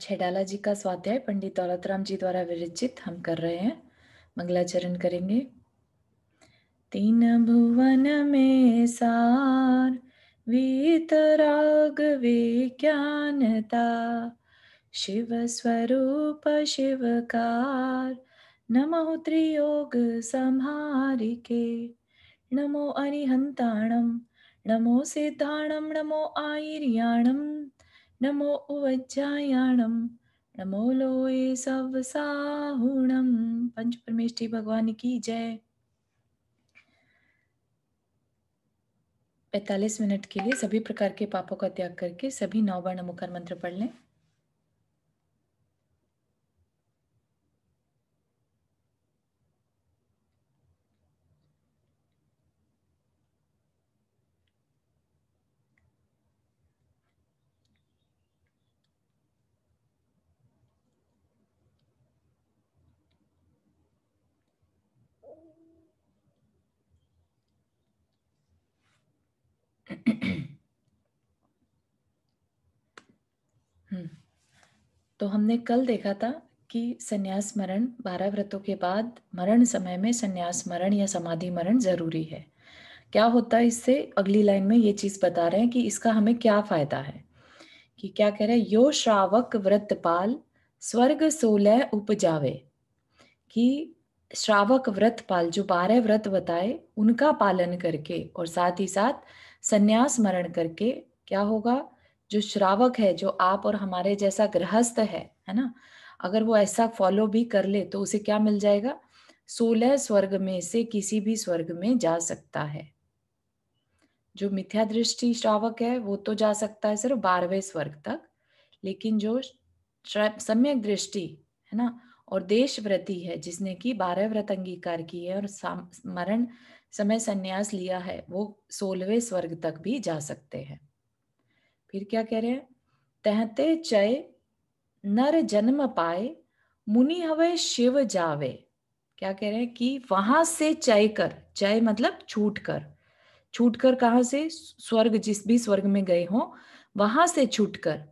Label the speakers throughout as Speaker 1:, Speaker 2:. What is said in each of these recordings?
Speaker 1: छेडाला जी का स्वाध्याय पंडित दौलतराम जी द्वारा विरचित हम कर रहे हैं मंगलाचरण करेंगे तीन भुवन में सार वीतराग विज्ञानता शिव स्वरूप शिवकार नमो त्रियोग संहारिके नमो अरिहंताणम नमो सिद्धाणम नमो आईर्याणम नमो उवज्जायाणम नमो लोए सवसाहुणम पंच परमेश्वरी भगवान की जय पैतालीस मिनट के लिए सभी प्रकार के पापों का त्याग करके सभी नौ वर्ण मुखर मंत्र पढ़ लें तो हमने कल देखा था कि संन्यास मरण बारह व्रतों के बाद मरण समय में संन्यास मरण या समाधि मरण जरूरी है क्या होता है इससे अगली लाइन में ये चीज बता रहे हैं कि इसका हमें क्या फायदा है कि क्या कह रहे हैं यो श्रावक व्रतपाल स्वर्ग सोलह उपजावे कि श्रावक व्रतपाल जो बारह व्रत बताए उनका पालन करके और साथ ही साथ संन्यास मरण करके क्या होगा जो श्रावक है जो आप और हमारे जैसा गृहस्थ है है ना अगर वो ऐसा फॉलो भी कर ले तो उसे क्या मिल जाएगा सोलह स्वर्ग में से किसी भी स्वर्ग में जा सकता है जो मिथ्या दृष्टि श्रावक है वो तो जा सकता है सिर्फ बारहवें स्वर्ग तक लेकिन जो सम्यक दृष्टि है ना और देश व्रति है जिसने की बारह व्रत अंगीकार की है और मरण समय संन्यास लिया है वो सोलहवें स्वर्ग तक भी जा सकते हैं फिर क्या कह रहे हैं तहते चय नर जन्म पाए मुनि हवे शिव जावे क्या कह रहे हैं कि वहां से चय कर चय मतलब छूट कर छूट कर कहा से स्वर्ग जिस भी स्वर्ग में गए हो वहां से छूट कर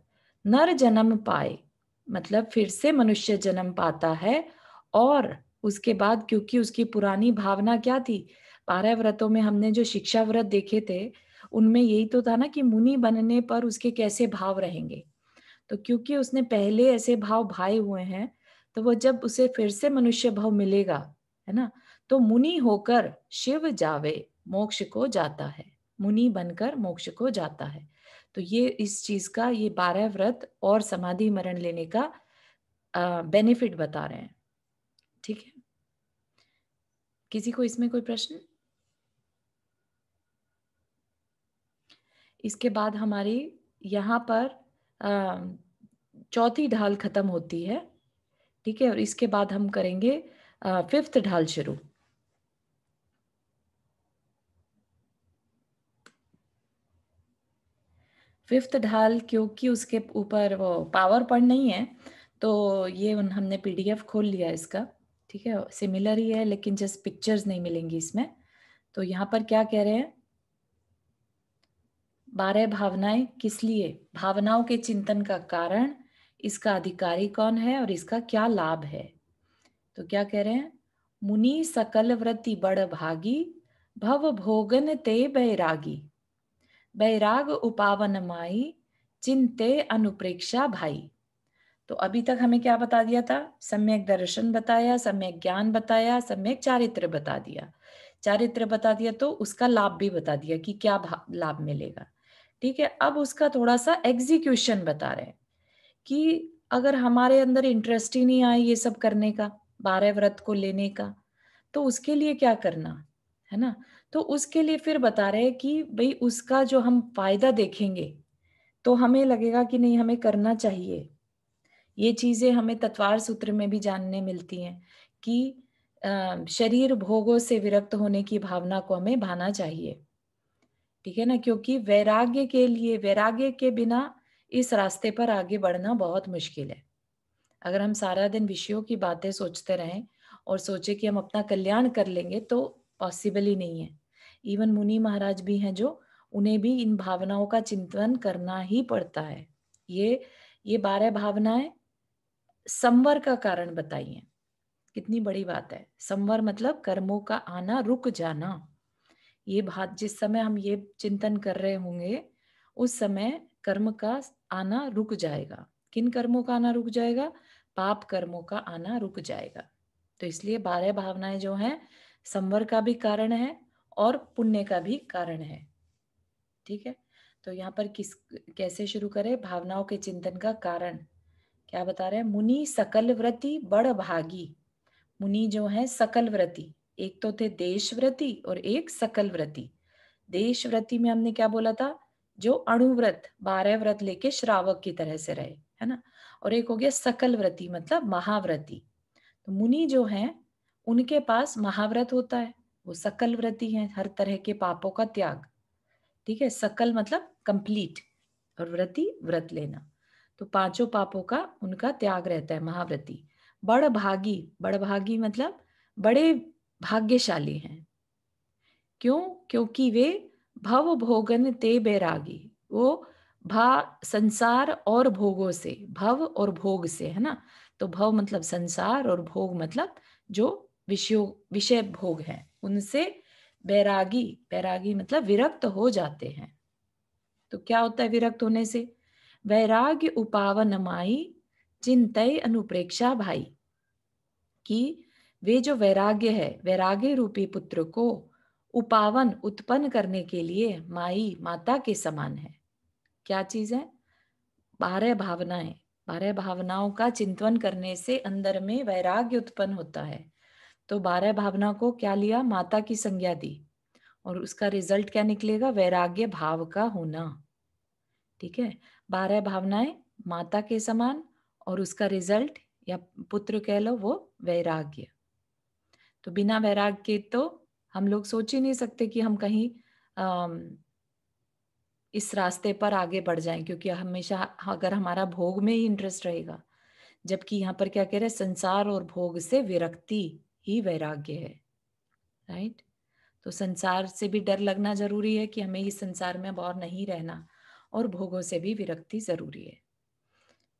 Speaker 1: नर जन्म पाए मतलब फिर से मनुष्य जन्म पाता है और उसके बाद क्योंकि उसकी पुरानी भावना क्या थी बारह व्रतों में हमने जो शिक्षा व्रत देखे थे उनमें यही तो था ना कि मुनि बनने पर उसके कैसे भाव रहेंगे तो क्योंकि उसने पहले ऐसे भाव भाए हुए हैं तो वो जब उसे फिर से मनुष्य भाव मिलेगा है ना तो मुनि होकर शिव जावे मोक्ष को जाता है मुनि बनकर मोक्ष को जाता है तो ये इस चीज का ये बारह व्रत और समाधि मरण लेने का बेनिफिट बता रहे हैं ठीक है किसी को इसमें कोई प्रश्न इसके बाद हमारी यहाँ पर चौथी ढाल खत्म होती है ठीक है और इसके बाद हम करेंगे फिफ्थ ढाल शुरू फिफ्थ ढाल क्योंकि उसके ऊपर वो पावर पॉइंट नहीं है तो ये हमने पीडीएफ खोल लिया इसका ठीक है सिमिलर ही है लेकिन जस्ट पिक्चर्स नहीं मिलेंगी इसमें तो यहाँ पर क्या कह रहे हैं बारह भावनाएं किस लिए भावनाओं के चिंतन का कारण इसका अधिकारी कौन है और इसका क्या लाभ है तो क्या कह रहे हैं मुनि सकल व्रति बड़ भागी भव भोगन ते बैरागी बैराग उपावन माई चिंते अनुप्रेक्षा भाई तो अभी तक हमें क्या बता दिया था सम्यक दर्शन बताया सम्यक ज्ञान बताया सम्यक चारित्र बता दिया चारित्र बता दिया तो उसका लाभ भी बता दिया कि क्या लाभ मिलेगा ठीक है अब उसका थोड़ा सा एग्जीक्यूशन बता रहे हैं कि अगर हमारे अंदर इंटरेस्ट ही नहीं आए ये सब करने का बारह व्रत को लेने का तो उसके लिए क्या करना है ना तो उसके लिए फिर बता रहे हैं कि भाई उसका जो हम फायदा देखेंगे तो हमें लगेगा कि नहीं हमें करना चाहिए ये चीजें हमें तत्वार सूत्र में भी जानने मिलती हैं कि शरीर भोगों से विरक्त होने की भावना को हमें भाना चाहिए ठीक है ना क्योंकि वैराग्य के लिए वैराग्य के बिना इस रास्ते पर आगे बढ़ना बहुत मुश्किल है अगर हम सारा दिन विषयों की बातें सोचते रहें और सोचे कि हम अपना कल्याण कर लेंगे तो पॉसिबल ही नहीं है इवन मुनि महाराज भी हैं जो उन्हें भी इन भावनाओं का चिंतन करना ही पड़ता है ये ये बारह भावनाएं संवर का कारण बताइए कितनी बड़ी बात है संवर मतलब कर्मों का आना रुक जाना ये बात जिस समय हम ये चिंतन कर रहे होंगे उस समय कर्म का आना रुक जाएगा किन कर्मों का आना रुक जाएगा पाप कर्मों का आना रुक जाएगा तो इसलिए बारह भावनाएं जो हैं संवर का भी कारण है और पुण्य का भी कारण है ठीक है तो यहाँ पर किस कैसे शुरू करें भावनाओं के चिंतन का कारण क्या बता रहे हैं मुनि सकल व्रति बड़ भागी मुनि जो है सकल व्रति एक तो थे देशव्रति और एक सकल देश देशव्रति में हमने क्या बोला था जो अणुव्रत बारह व्रत लेके श्रावक की तरह से रहे है ना और एक हो गया व्रति मतलब महाव्रति तो मुनि जो हैं उनके पास महाव्रत होता है वो व्रति हैं हर तरह के पापों का त्याग ठीक है सकल मतलब कंप्लीट और व्रति व्रत लेना तो पांचों पापों का उनका त्याग रहता है महाव्रति बड़भागी बड़भागी मतलब बड़े भाग्यशाली हैं क्यों क्योंकि वे भव भोगन ते बैरागी वो भा संसार और भोगों से भव और भोग से है ना तो भव मतलब संसार और भोग मतलब जो विषयों विषय भोग है उनसे बैरागी बैरागी मतलब विरक्त हो जाते हैं तो क्या होता है विरक्त होने से वैराग्य उपावनमाई चिंतय अनुप्रेक्षा भाई की वे जो वैराग्य है वैराग्य रूपी पुत्र को उपावन उत्पन्न करने के लिए माई माता के समान है क्या चीज है बारह भावनाएं बारह भावनाओं का चिंतन करने से अंदर में वैराग्य उत्पन्न होता है तो बारह भावना को क्या लिया माता की संज्ञा दी और उसका रिजल्ट क्या निकलेगा वैराग्य भाव का होना ठीक है बारह भावनाएं माता के समान और उसका रिजल्ट या पुत्र कह लो वो वैराग्य तो बिना वैराग के तो हम लोग सोच ही नहीं सकते कि हम कहीं इस रास्ते पर आगे बढ़ जाएं क्योंकि हमेशा अगर हमारा भोग में ही इंटरेस्ट रहेगा जबकि यहाँ पर क्या कह रहे हैं संसार और भोग से विरक्ति ही वैराग्य है राइट तो संसार से भी डर लगना जरूरी है कि हमें इस संसार में और नहीं रहना और भोगों से भी विरक्ति जरूरी है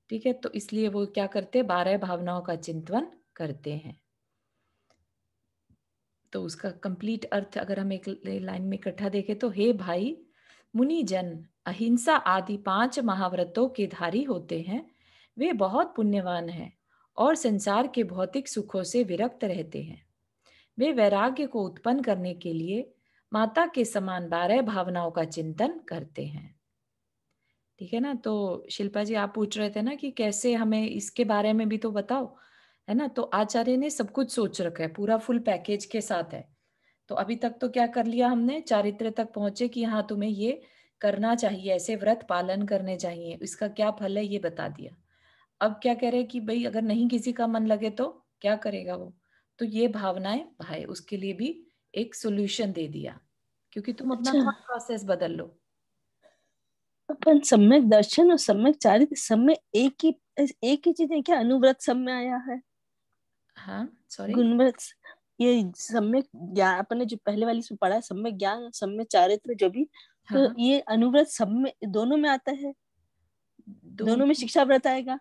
Speaker 1: ठीक है तो इसलिए वो क्या करते बारह भावनाओं का चिंतन करते हैं तो उसका कंप्लीट अर्थ अगर हम एक लाइन में इकट्ठा देखें तो हे भाई मुनि जन अहिंसा आदि पांच महाव्रतों के धारी होते हैं वे बहुत पुण्यवान हैं और संसार के भौतिक सुखों से विरक्त रहते हैं वे वैराग्य को उत्पन्न करने के लिए माता के समान बारह भावनाओं का चिंतन करते हैं ठीक है ना तो शिल्पा जी आप पूछ रहे थे ना कि कैसे हमें इसके बारे में भी तो बताओ है ना तो आचार्य ने सब कुछ सोच रखा है पूरा फुल पैकेज के साथ है तो अभी तक तो क्या कर लिया हमने चारित्र तक पहुंचे कि हाँ तुम्हें ये करना चाहिए ऐसे व्रत पालन करने चाहिए इसका क्या फल है ये बता दिया अब क्या कह रहे हैं कि भाई अगर नहीं किसी का मन लगे तो क्या करेगा वो तो ये भावनाएं भाई उसके लिए भी एक सोल्यूशन दे दिया क्योंकि तुम अपना अच्छा। प्रोसेस बदल लो
Speaker 2: अपन सम्यक दर्शन और सम्यक चारित्र सम्य एक ही एक ही चीज है क्या अनुव्रत सब में आया है हाँ, ये सम्यक ज्ञान अपने जो पहले वाली से पढ़ा है सम्यक ज्ञान सम्य चारित्र जो भी तो हाँ. तो ये अनुव्रत सब में दोनों में आता है दो, दोनों में शिक्षा व्रत आएगा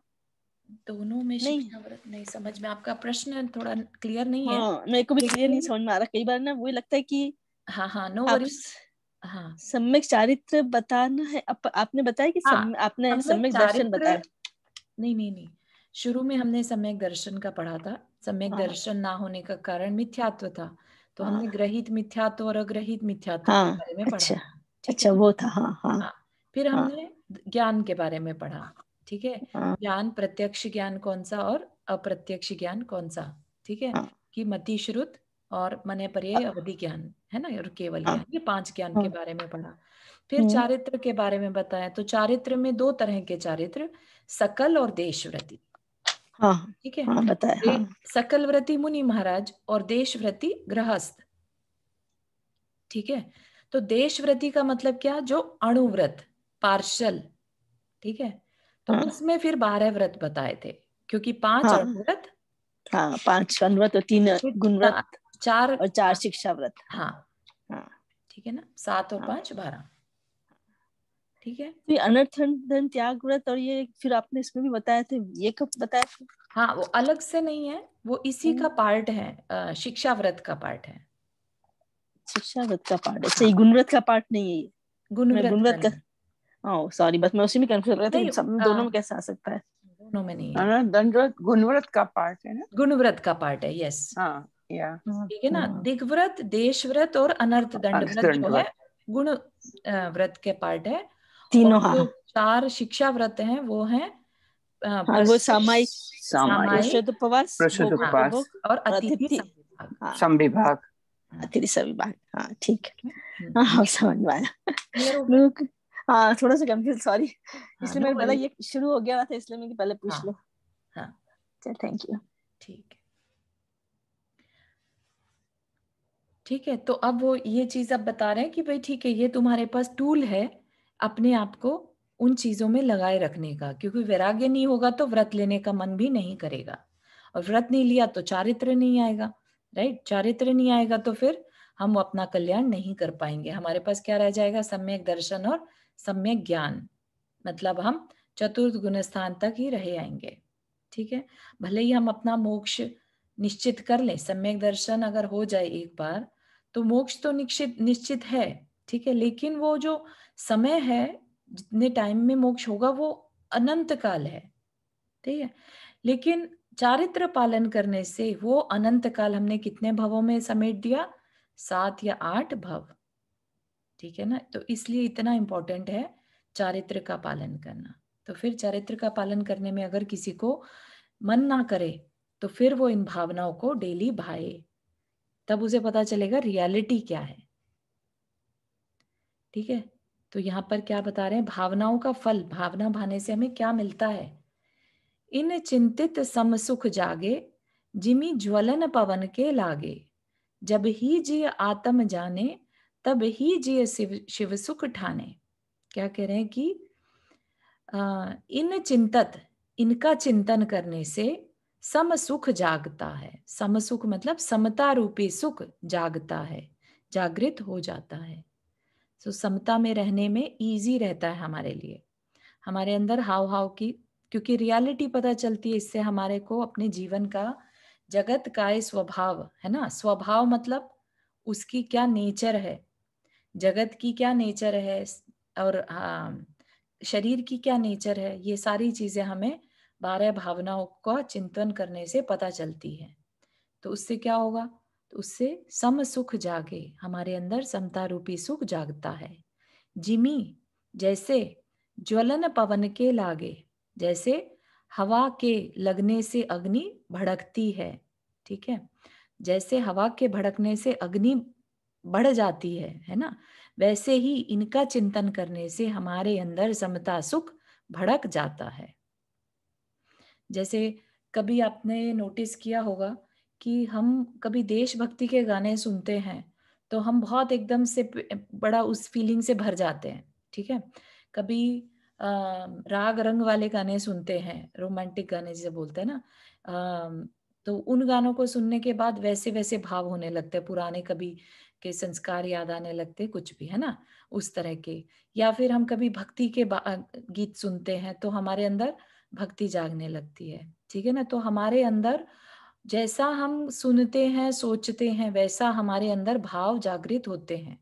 Speaker 2: दोनों में नहीं व्रत नहीं समझ में आपका प्रश्न थोड़ा क्लियर नहीं है हाँ, मेरे को भी क्लियर नहीं समझ में आ रहा कई बार ना वो लगता है कि हाँ हाँ नो वरीज हाँ सम्यक चारित्र बताना है आप, आपने बताया कि हाँ, आपने सम्यक दर्शन बताया
Speaker 1: नहीं नहीं नहीं शुरू में हमने सम्यक दर्शन का पढ़ा था सम्यक हाँ, हाँ। दर्शन ना होने का कारण मिथ्यात्व था तो हमने हाँ। ग्रहित मिथ्यात्व और अग्रहित मिथ्यात्व के बारे में पढ़ा अच्छा,
Speaker 2: अच्छा वो था हाँ, हाँ,
Speaker 1: फिर हमने ज्ञान के बारे में पढ़ा ठीक है ज्ञान प्रत्यक्ष ज्ञान कौन सा और अप्रत्यक्ष ज्ञान कौन सा ठीक है कि मति श्रुत और मने पर्य अवधि ज्ञान है ना और केवल ज्ञान ये पांच ज्ञान के बारे में पढ़ा फिर हम्म। चारित्र के बारे में बताया तो चारित्र में दो तरह के चारित्र सकल और देशव्रती हाँ, ठीक है हाँ बताया हाँ. सकलव्रती मुनि महाराज और देश व्रति गृहस्थ ठीक है तो देश व्रति का मतलब क्या जो अणुव्रत पार्शल ठीक है तो हाँ. उसमें फिर बारह व्रत बताए थे क्योंकि पांच हाँ. अणुव्रत
Speaker 2: हाँ पांच अनुव्रत और तीन गुणव्रत चार और चार शिक्षा व्रत हाँ हाँ ठीक है ना सात और हाँ. पांच बारह ठीक है तो अनर्थन धन त्याग व्रत और ये फिर आपने इसमें भी बताया थे ये कब बताया था हाँ वो अलग से नहीं है वो इसी का हम्म। पार्ट है शिक्षा व्रत का पार्ट है शिक्षा व्रत का पार्ट अच्छा ये गुणव्रत का पार्ट नहीं है ये गुणव्रत का हाँ सॉरी बस मैं उसी में कंफ्यूज रहा था सब हाँ। दोनों में कैसे आ सकता है
Speaker 1: दोनों में नहीं है
Speaker 2: ना दंडव्रत गुणव्रत का पार्ट है ना गुणव्रत का पार्ट है यस हाँ
Speaker 1: ठीक है ना अच्छा।
Speaker 2: दिग्व्रत देशव्रत और
Speaker 1: अनर्थ दंड व्रत जो है गुण व्रत के पार्ट है तीनों हाँ चार शिक्षा व्रत है वो है हाँ, वो
Speaker 2: सामायिक उपवास और अतिथि हाँ। संविभाग अतिथि संविभाग हाँ ठीक है हम्म। हाँ, हाँ, समझ हाँ थोड़ा सा कंफ्यूज सॉरी इसलिए मैंने पहले ये शुरू हो गया था इसलिए पहले पूछ लो हाँ चल थैंक यू ठीक है ठीक है तो अब
Speaker 1: वो ये चीज आप बता रहे हैं कि भाई ठीक है ये तुम्हारे पास टूल है अपने आप को उन चीजों में लगाए रखने का क्योंकि वैराग्य नहीं होगा तो व्रत लेने का मन भी नहीं करेगा और व्रत नहीं लिया तो चारित्र नहीं आएगा राइट चारित्र नहीं आएगा तो फिर हम अपना कल्याण नहीं कर पाएंगे हमारे पास क्या रह जाएगा सम्यक दर्शन और सम्यक ज्ञान मतलब हम चतुर्थ गुण स्थान तक ही रहे आएंगे ठीक है भले ही हम अपना मोक्ष निश्चित कर लें सम्यक दर्शन अगर हो जाए एक बार तो मोक्ष तो निश्चित निश्चित है ठीक है लेकिन वो जो समय है जितने टाइम में मोक्ष होगा वो अनंत काल है ठीक है लेकिन चारित्र पालन करने से वो अनंत काल हमने कितने भवों में समेट दिया सात या आठ भव ठीक है ना तो इसलिए इतना इम्पोर्टेंट है चारित्र का पालन करना तो फिर चारित्र का पालन करने में अगर किसी को मन ना करे तो फिर वो इन भावनाओं को डेली भाए तब उसे पता चलेगा रियलिटी क्या है ठीक है तो यहाँ पर क्या बता रहे हैं भावनाओं का फल भावना भाने से हमें क्या मिलता है इन चिंतित सम सुख जागे जिमी ज्वलन पवन के लागे जब ही जी आत्म जाने तब ही जी शिव शिव सुख ठाने क्या कह रहे हैं कि आ, इन चिंतत इनका चिंतन करने से सम सुख जागता है सम सुख मतलब समता रूपी सुख जागता है जागृत हो जाता है सो so, समता में रहने में ईजी रहता है हमारे लिए हमारे अंदर हाव हाव की क्योंकि रियलिटी पता चलती है इससे हमारे को अपने जीवन का जगत का स्वभाव है ना स्वभाव मतलब उसकी क्या नेचर है जगत की क्या नेचर है और आ, हाँ, शरीर की क्या नेचर है ये सारी चीजें हमें बारह भावनाओं का चिंतन करने से पता चलती है तो उससे क्या होगा तो उससे सम सुख जागे हमारे अंदर समता रूपी सुख जागता है जिमी जैसे ज्वलन पवन के लागे जैसे हवा के लगने से अग्नि भड़कती है ठीक है जैसे हवा के भड़कने से अग्नि बढ़ जाती है है ना वैसे ही इनका चिंतन करने से हमारे अंदर समता सुख भड़क जाता है जैसे कभी आपने नोटिस किया होगा कि हम कभी देशभक्ति के गाने सुनते हैं तो हम बहुत एकदम से बड़ा उस फीलिंग से भर जाते हैं ठीक है कभी आ, राग रंग वाले गाने सुनते हैं रोमांटिक गाने जिसे बोलते हैं ना आ, तो उन गानों को सुनने के बाद वैसे वैसे भाव होने लगते हैं पुराने कभी के संस्कार याद आने लगते कुछ भी है ना उस तरह के या फिर हम कभी भक्ति के गीत सुनते हैं तो हमारे अंदर भक्ति जागने लगती है ठीक है ना तो हमारे अंदर जैसा हम सुनते हैं सोचते हैं वैसा हमारे अंदर भाव जागृत होते हैं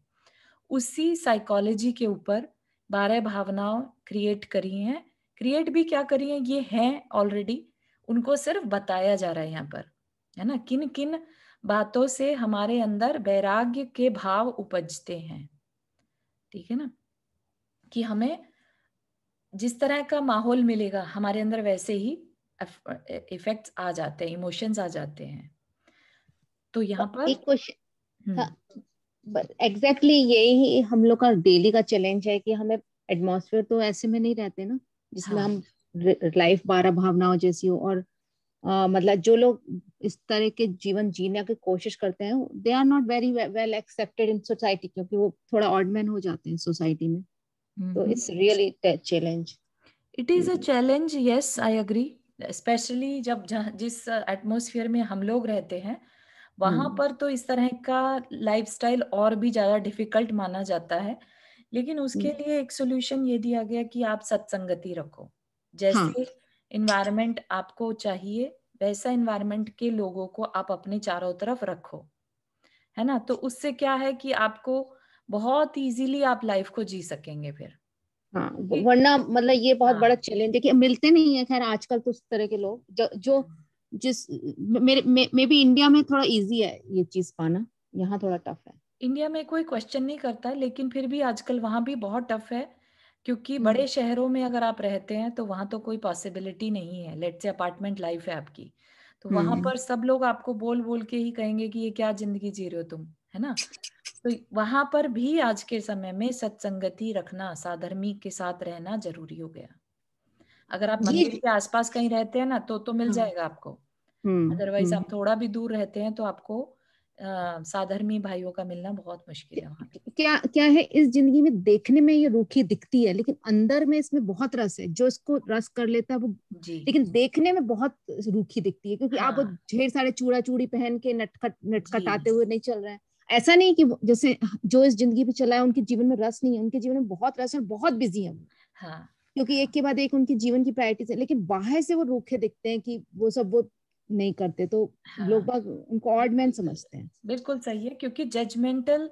Speaker 1: उसी साइकोलॉजी के ऊपर बारह भावनाओं क्रिएट करी हैं क्रिएट भी क्या करी हैं ये हैं ऑलरेडी उनको सिर्फ बताया जा रहा है यहाँ पर है ना किन किन बातों से हमारे अंदर वैराग्य के भाव उपजते हैं ठीक है ना कि हमें जिस तरह का माहौल मिलेगा हमारे अंदर वैसे ही इफेक्ट्स आ जाते हैं
Speaker 3: इमोशंस आ जाते हैं तो यहाँ हाँ, पर एक क्वेश्चन हम्म। एग्जैक्टली हाँ, यही हम लोग का डेली का चैलेंज है कि हमें एटमोसफेयर तो ऐसे में नहीं रहते ना जिसमें हाँ. हम लाइफ बारह भावनाओं जैसी हो और मतलब जो लोग इस तरह के जीवन जीने की कोशिश करते हैं they are not very well accepted in society क्योंकि वो थोड़ा ऑडमैन हो जाते हैं सोसाइटी में तो it's really challenge it is a challenge yes I agree
Speaker 1: specially जब जिस एटमोसफियर में हम लोग रहते हैं वहां हम्म। पर तो इस तरह का लाइफस्टाइल और भी ज्यादा डिफिकल्ट माना जाता है लेकिन उसके हम्म। लिए एक सोल्यूशन ये दिया गया कि आप सत्संगति रखो जैसे इन्वायरमेंट हाँ. आपको चाहिए वैसा इन्वायरमेंट के लोगों को आप अपने चारों तरफ रखो है ना तो उससे क्या है कि आपको बहुत इजीली आप लाइफ को जी सकेंगे फिर
Speaker 3: हाँ वरना मतलब ये बहुत हाँ. बड़ा चैलेंज है कि मिलते नहीं है खैर आजकल तो उस तरह के लोग जो, जो हाँ। जिस मेरे मे, भी इंडिया में थोड़ा इजी है ये चीज पाना यहाँ थोड़ा टफ है
Speaker 1: इंडिया में कोई क्वेश्चन नहीं करता लेकिन फिर भी आजकल वहाँ भी बहुत टफ है क्योंकि हाँ। बड़े शहरों में अगर आप रहते हैं तो वहाँ तो कोई पॉसिबिलिटी नहीं है लेट से अपार्टमेंट लाइफ है आपकी तो हम्म, वहाँ हम्म। पर सब लोग आपको बोल बोल के ही कहेंगे कि ये क्या जिंदगी जी रहे हो तुम है ना तो वहां पर भी आज के समय में सत्संगति रखना साधर्मी के साथ रहना जरूरी हो गया अगर आप मंदिर के आसपास कहीं रहते हैं ना तो तो मिल हाँ। जाएगा आपको अदरवाइज आप थोड़ा भी दूर रहते हैं तो आपको साधर्मी भाइयों का मिलना बहुत मुश्किल
Speaker 3: है क्या क्या है इस जिंदगी में देखने में ये रूखी दिखती है लेकिन अंदर में इसमें बहुत रस है जो इसको रस कर लेता है वो जी लेकिन देखने में बहुत रूखी दिखती है क्योंकि हाँ। आप ढेर सारे चूड़ा चूड़ी पहन के नटखट नटखटाते हुए नहीं चल रहे हैं ऐसा नहीं कि जैसे जो इस जिंदगी पे चला है उनके जीवन में रस नहीं है उनके जीवन में बहुत रस है बहुत बिजी है हाँ. क्योंकि एक के बाद एक उनके जीवन की प्रायोरिटीज है लेकिन बाहर से वो रूखे दिखते हैं कि वो सब वो नहीं करते तो हाँ. लोग बाग उनको ऑड मैन समझते हैं
Speaker 1: बिल्कुल सही है क्योंकि जजमेंटल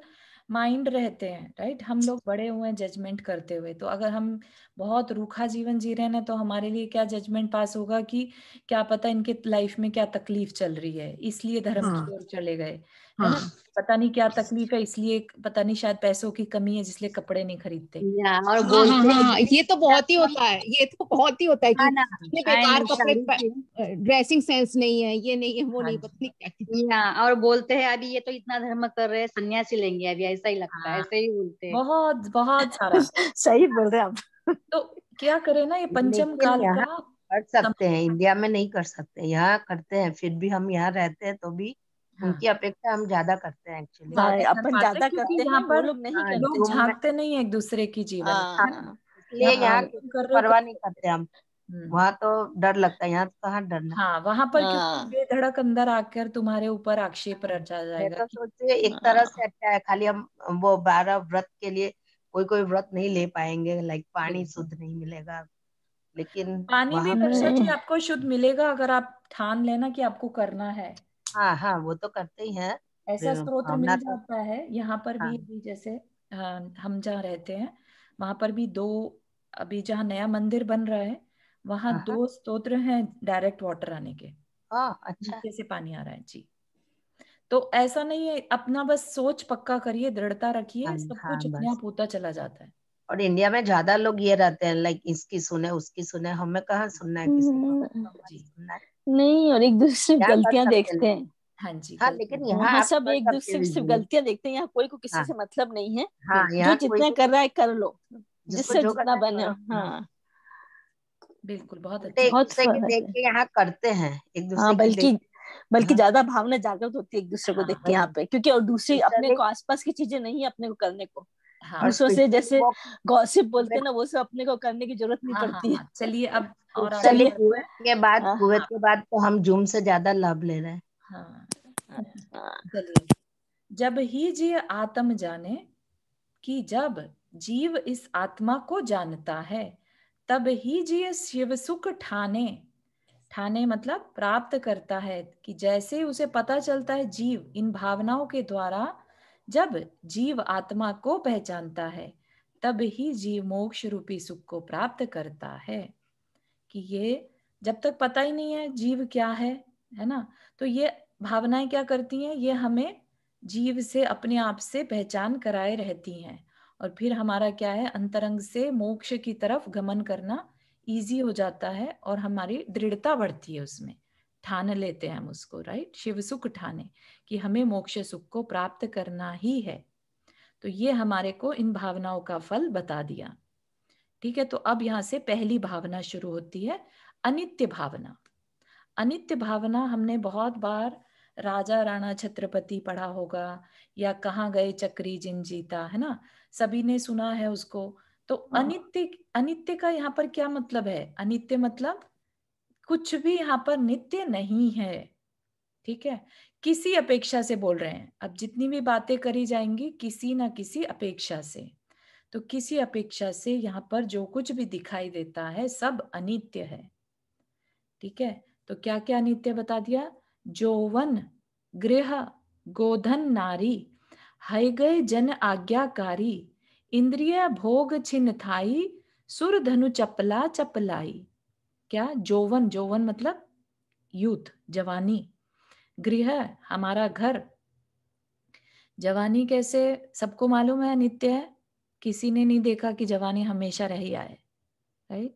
Speaker 1: माइंड रहते हैं राइट हम लोग बड़े हुए हैं जजमेंट करते हुए तो अगर हम बहुत रूखा जीवन जी रहे हैं ना तो हमारे लिए क्या जजमेंट पास होगा कि क्या पता इनके लाइफ में क्या तकलीफ चल रही है इसलिए धर्म हाँ. की ओर चले गए हाँ. पता नहीं क्या तकलीफ है इसलिए पता नहीं शायद पैसों की कमी है जिसलिए कपड़े नहीं खरीदते
Speaker 3: और हाँ, हाँ, हाँ, ये तो बहुत ही होता है ये तो बहुत ही होता है कि हाँ बेकार कपड़े ड्रेसिंग सेंस नहीं है ये
Speaker 4: नहीं है वो हाँ नहीं पता क्या और बोलते हैं अभी ये तो इतना धर्म कर रहे हैं सन्यासी लेंगे अभी ऐसा ही लगता है हाँ। ऐसे ही बोलते हैं बहुत बहुत सारा
Speaker 2: सही बोल रहे आप
Speaker 4: तो क्या करे ना ये पंचम काल का
Speaker 5: कर सकते हैं इंडिया में नहीं कर सकते यहाँ करते हैं फिर भी हम यहाँ रहते हैं तो भी हाँ। उनकी अपेक्षा हम ज्यादा करते हैं एक्चुअली हाँ, अपन ज्यादा करते हैं पर लोग नहीं हाँ, लोग झांकते नहीं एक दूसरे की जीवन
Speaker 2: इसलिए यहाँ परवाह तो नहीं
Speaker 5: करते हम हम्म। वहाँ तो डर लगता है यहाँ तो कहाँ डर हाँ वहाँ पर बेधड़क अंदर आकर तुम्हारे ऊपर आक्षेप रचा जाएगा तो सोचिए एक तरह से अच्छा है खाली हम वो बारह व्रत के लिए कोई कोई व्रत नहीं ले पाएंगे लाइक पानी शुद्ध नहीं मिलेगा लेकिन पानी भी
Speaker 1: आपको शुद्ध मिलेगा अगर आप ठान लेना कि आपको करना है हाँ हाँ वो तो करते ही हैं ऐसा स्त्रोत्र मिल तो जाता है यहाँ पर भी हाँ। जैसे हम जहाँ रहते हैं वहां पर भी दो अभी जहाँ नया मंदिर बन रहा है वहाँ हाँ, हाँ। दो स्त्रोत्र हैं डायरेक्ट वाटर आने के अच्छा से पानी आ रहा है जी तो ऐसा नहीं है अपना बस सोच पक्का करिए दृढ़ता रखिए सब कुछ अपने आप होता चला जाता है
Speaker 5: और इंडिया में ज्यादा लोग ये रहते हैं लाइक इसकी सुने उसकी सुने हमें कहा सुनना है किसी को हम्म, सुनना है
Speaker 2: नहीं और एक दूसरे गलतियां देखते हैं हाँ जी हाँ लेकिन यहाँ सब एक दूसरे से गलतियां देखते हैं यहाँ कोई को किसी हाँ, से मतलब नहीं है हाँ, जो जितना कर रहा है कर लो जिससे जितना बने हाँ बिल्कुल बहुत बहुत देख के यहाँ करते हैं एक दूसरे हाँ, बल्कि बल्कि हाँ। ज्यादा भावना जागृत होती है एक दूसरे को हाँ, देख के यहाँ पे क्योंकि और दूसरी अपने को आसपास की चीजें नहीं है अपने को करने को हाँ, पुरुषों से जैसे गॉसिप बोलते हैं ना वो सब अपने को करने की जरूरत नहीं हाँ, पड़ती है हाँ, हाँ। चलिए अब तो और चलिए
Speaker 5: के बाद कुवैत हाँ, के बाद तो हम जूम से ज्यादा लाभ ले रहे
Speaker 1: हैं चलिए जब ही जी आत्म जाने कि जब जीव इस आत्मा को जानता है तब ही जी शिव सुख ठाने ठाने मतलब प्राप्त करता है कि जैसे उसे पता चलता है जीव इन भावनाओं के द्वारा जब जीव आत्मा को पहचानता है तब ही जीव मोक्ष रूपी सुख को प्राप्त करता है कि ये जब तक पता ही नहीं है जीव क्या है है ना तो ये भावनाएं क्या करती हैं ये हमें जीव से अपने आप से पहचान कराए रहती हैं और फिर हमारा क्या है अंतरंग से मोक्ष की तरफ गमन करना इजी हो जाता है और हमारी दृढ़ता बढ़ती है उसमें ठान लेते हैं हम उसको राइट शिव सुख ठाने कि हमें मोक्ष सुख को प्राप्त करना ही है तो ये हमारे को इन भावनाओं का फल बता दिया ठीक है तो अब यहाँ से पहली भावना शुरू होती है अनित्य भावना अनित्य भावना हमने बहुत बार राजा राणा छत्रपति पढ़ा होगा या कहाँ गए चक्री जिन जीता है ना सभी ने सुना है उसको तो हाँ। अनित्य अनित्य का यहाँ पर क्या मतलब है अनित्य मतलब कुछ भी यहाँ पर नित्य नहीं है ठीक है किसी अपेक्षा से बोल रहे हैं अब जितनी भी बातें करी जाएंगी किसी ना किसी अपेक्षा से तो किसी अपेक्षा से यहाँ पर जो कुछ भी दिखाई देता है सब अनित्य है ठीक है तो क्या क्या अनित्य बता दिया जोवन गृह गोधन नारी गए जन आज्ञाकारी इंद्रिय भोग छिन्न थाई सुर धनु चपला चपलाई क्या जोवन जोवन मतलब यूथ जवानी गृह हमारा घर जवानी कैसे सबको मालूम है नित्य है किसी ने नहीं देखा कि जवानी हमेशा रही आए राइट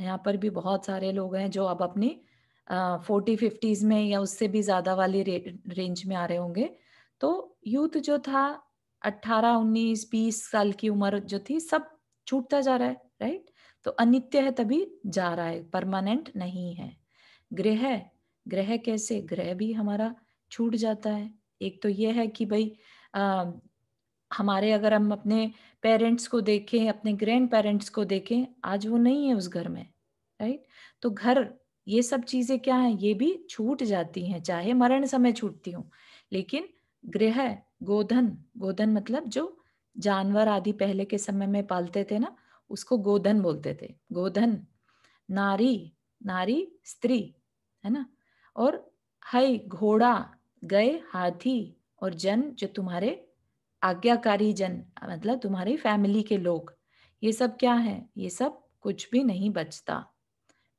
Speaker 1: यहाँ पर भी बहुत सारे लोग हैं जो अब अपनी फोर्टी फिफ्टीज में या उससे भी ज्यादा वाली रे, रेंज में आ रहे होंगे तो यूथ जो था अट्ठारह उन्नीस बीस साल की उम्र जो थी सब छूटता जा रहा है राइट तो अनित्य है तभी जा रहा है परमानेंट नहीं है गृह ग्रह कैसे ग्रह भी हमारा छूट जाता है एक तो ये है कि भाई आ, हमारे अगर हम अपने पेरेंट्स को देखें अपने ग्रैंड पेरेंट्स को देखें आज वो नहीं है उस घर में राइट तो घर ये सब चीजें क्या है ये भी छूट जाती हैं चाहे मरण समय छूटती हूँ लेकिन ग्रह गोधन गोधन मतलब जो जानवर आदि पहले के समय में पालते थे ना उसको गोधन बोलते थे गोधन नारी नारी स्त्री है ना और हई घोड़ा गए हाथी और जन जो तुम्हारे आज्ञाकारी जन मतलब तुम्हारी फैमिली के लोग ये सब क्या है ये सब कुछ भी नहीं बचता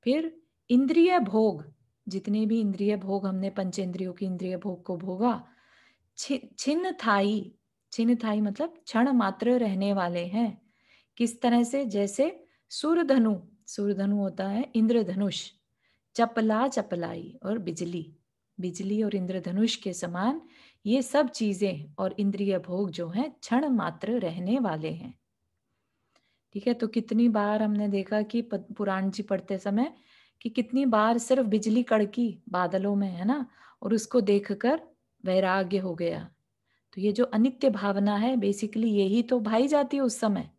Speaker 1: फिर इंद्रिय भोग जितने भी इंद्रिय भोग हमने पंचेंद्रियों की इंद्रिय भोग को भोगा छिन्न थाई छिन्न थाई मतलब क्षण मात्र रहने वाले हैं किस तरह से जैसे सूर्यधनु सूर्यधनु होता है इंद्रधनुष चपला चपलाई और बिजली बिजली और इंद्रधनुष के समान ये सब चीजें और इंद्रिय भोग जो हैं क्षण मात्र रहने वाले हैं ठीक है तो कितनी बार हमने देखा कि पुराण जी पढ़ते समय कि कितनी बार सिर्फ बिजली कड़की बादलों में है ना और उसको देखकर वैराग्य हो गया तो ये जो अनित्य भावना है बेसिकली यही तो भाई जाती है उस समय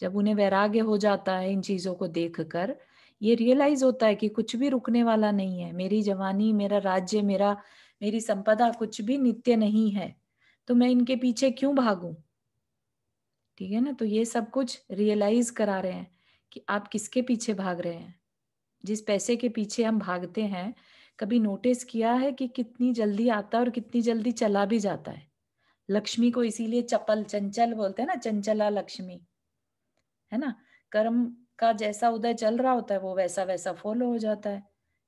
Speaker 1: जब उन्हें वैराग्य हो जाता है इन चीजों को देख कर ये रियलाइज होता है कि कुछ भी रुकने वाला नहीं है मेरी जवानी मेरा राज्य मेरा मेरी संपदा कुछ भी नित्य नहीं है तो मैं इनके पीछे क्यों भागू ठीक है ना तो ये सब कुछ रियलाइज करा रहे हैं कि आप किसके पीछे भाग रहे हैं जिस पैसे के पीछे हम भागते हैं कभी नोटिस किया है कि कितनी जल्दी आता है और कितनी जल्दी चला भी जाता है लक्ष्मी को इसीलिए चपल चंचल बोलते हैं ना चंचला लक्ष्मी है ना कर्म का जैसा उदय चल रहा होता है वो वैसा वैसा फॉलो हो जाता है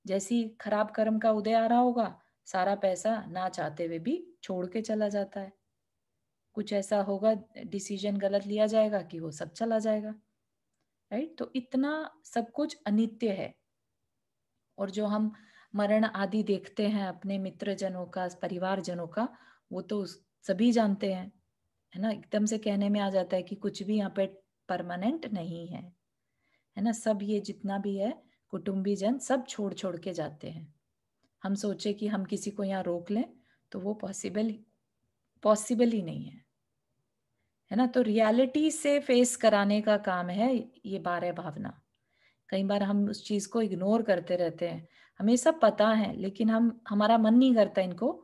Speaker 1: जैसी खराब कर्म का उदय आ रहा होगा सारा पैसा ना चाहते हुए भी छोड़ के चला जाता है कुछ ऐसा होगा डिसीजन गलत लिया जाएगा कि वो सब चला जाएगा राइट तो इतना सब कुछ अनित्य है और जो हम मरण आदि देखते हैं अपने मित्र जनों का परिवार जनों का वो तो सभी जानते हैं है ना एकदम से कहने में आ जाता है कि कुछ भी यहाँ पे परमानेंट नहीं है है ना सब ये जितना भी है कुटुंबी जन सब छोड़ छोड़ के जाते हैं हम सोचे कि हम किसी को यहाँ रोक लें तो वो पॉसिबल पॉसिबल ही नहीं है है ना तो रियलिटी से फेस कराने का काम है ये बारह भावना कई बार हम उस चीज को इग्नोर करते रहते हैं हमें सब पता है लेकिन हम हमारा मन नहीं करता इनको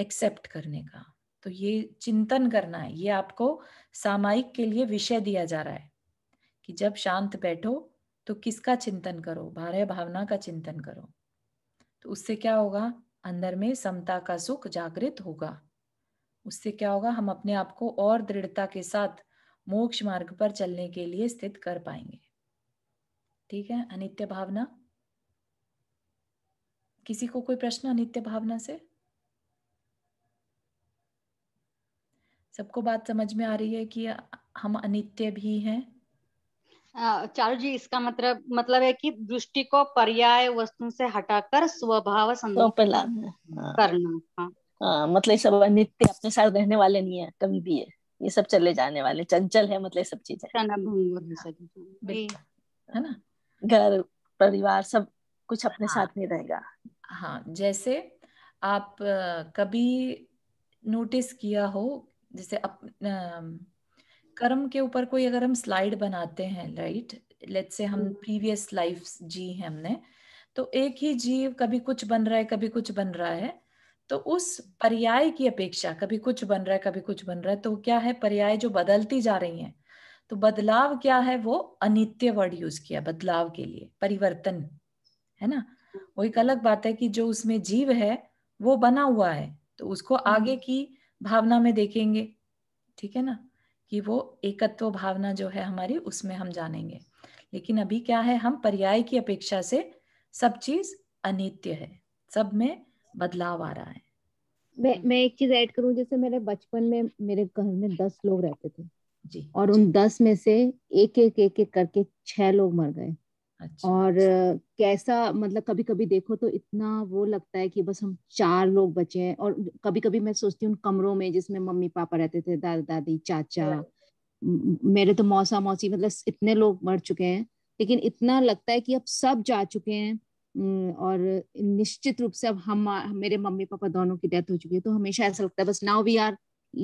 Speaker 1: एक्सेप्ट करने का तो ये चिंतन करना है ये आपको सामायिक के लिए विषय दिया जा रहा है कि जब शांत बैठो तो किसका चिंतन करो भारय भावना का चिंतन करो तो उससे क्या होगा अंदर में समता का सुख जागृत होगा उससे क्या होगा हम अपने आप को और दृढ़ता के साथ मोक्ष मार्ग पर चलने के लिए स्थित कर पाएंगे ठीक है अनित्य भावना किसी को कोई प्रश्न अनित्य भावना से सबको बात समझ में आ रही
Speaker 4: है कि हम अनित्य भी हैं चारू जी इसका मतलब मतलब है कि दृष्टि को पर्याय वस्तु से हटाकर स्वभाव हाँ। करना
Speaker 2: आ, हाँ। हाँ, मतलब सब नित्य अपने साथ रहने वाले नहीं है कभी भी है ये सब चले जाने वाले चंचल है मतलब सब चीजें है ना घर परिवार सब कुछ अपने हाँ, साथ नहीं रहेगा हाँ जैसे
Speaker 1: आप कभी नोटिस किया हो जैसे अप, कर्म के ऊपर कोई अगर हम स्लाइड बनाते हैं राइट लेट से हम हम्म। प्रीवियस लाइफ जी है हमने तो एक ही जीव कभी कुछ बन रहा है कभी कुछ बन रहा है तो उस पर्याय की अपेक्षा कभी कुछ बन रहा है कभी कुछ बन रहा है तो क्या है पर्याय जो बदलती जा रही है तो बदलाव क्या है वो अनित्य वर्ड यूज किया बदलाव के लिए परिवर्तन है ना हम्म। वो एक अलग बात है कि जो उसमें जीव है वो बना हुआ है तो उसको आगे हम्म। की भावना में देखेंगे ठीक है ना कि वो एकत्व भावना जो है हमारी उसमें हम जानेंगे लेकिन अभी क्या है हम पर्याय की अपेक्षा से सब चीज अनित्य है सब में बदलाव
Speaker 3: आ रहा है मैं हम्म। मैं एक चीज ऐड करूं जैसे मेरे बचपन में मेरे घर में दस लोग रहते थे जी और जी. उन दस में से एक एक एक एक करके छह लोग मर गए अच्छा, और कैसा मतलब कभी कभी देखो तो इतना वो लगता है कि बस हम चार लोग बचे हैं और कभी कभी मैं सोचती हूँ कमरों में जिसमें मम्मी पापा रहते थे दादा दादी चाचा मेरे तो मौसा मौसी मतलब इतने लोग मर चुके हैं लेकिन इतना लगता है कि अब सब जा चुके हैं और निश्चित रूप से अब हम मेरे मम्मी पापा दोनों की डेथ हो चुकी है तो हमेशा ऐसा लगता है बस नाउ वी आर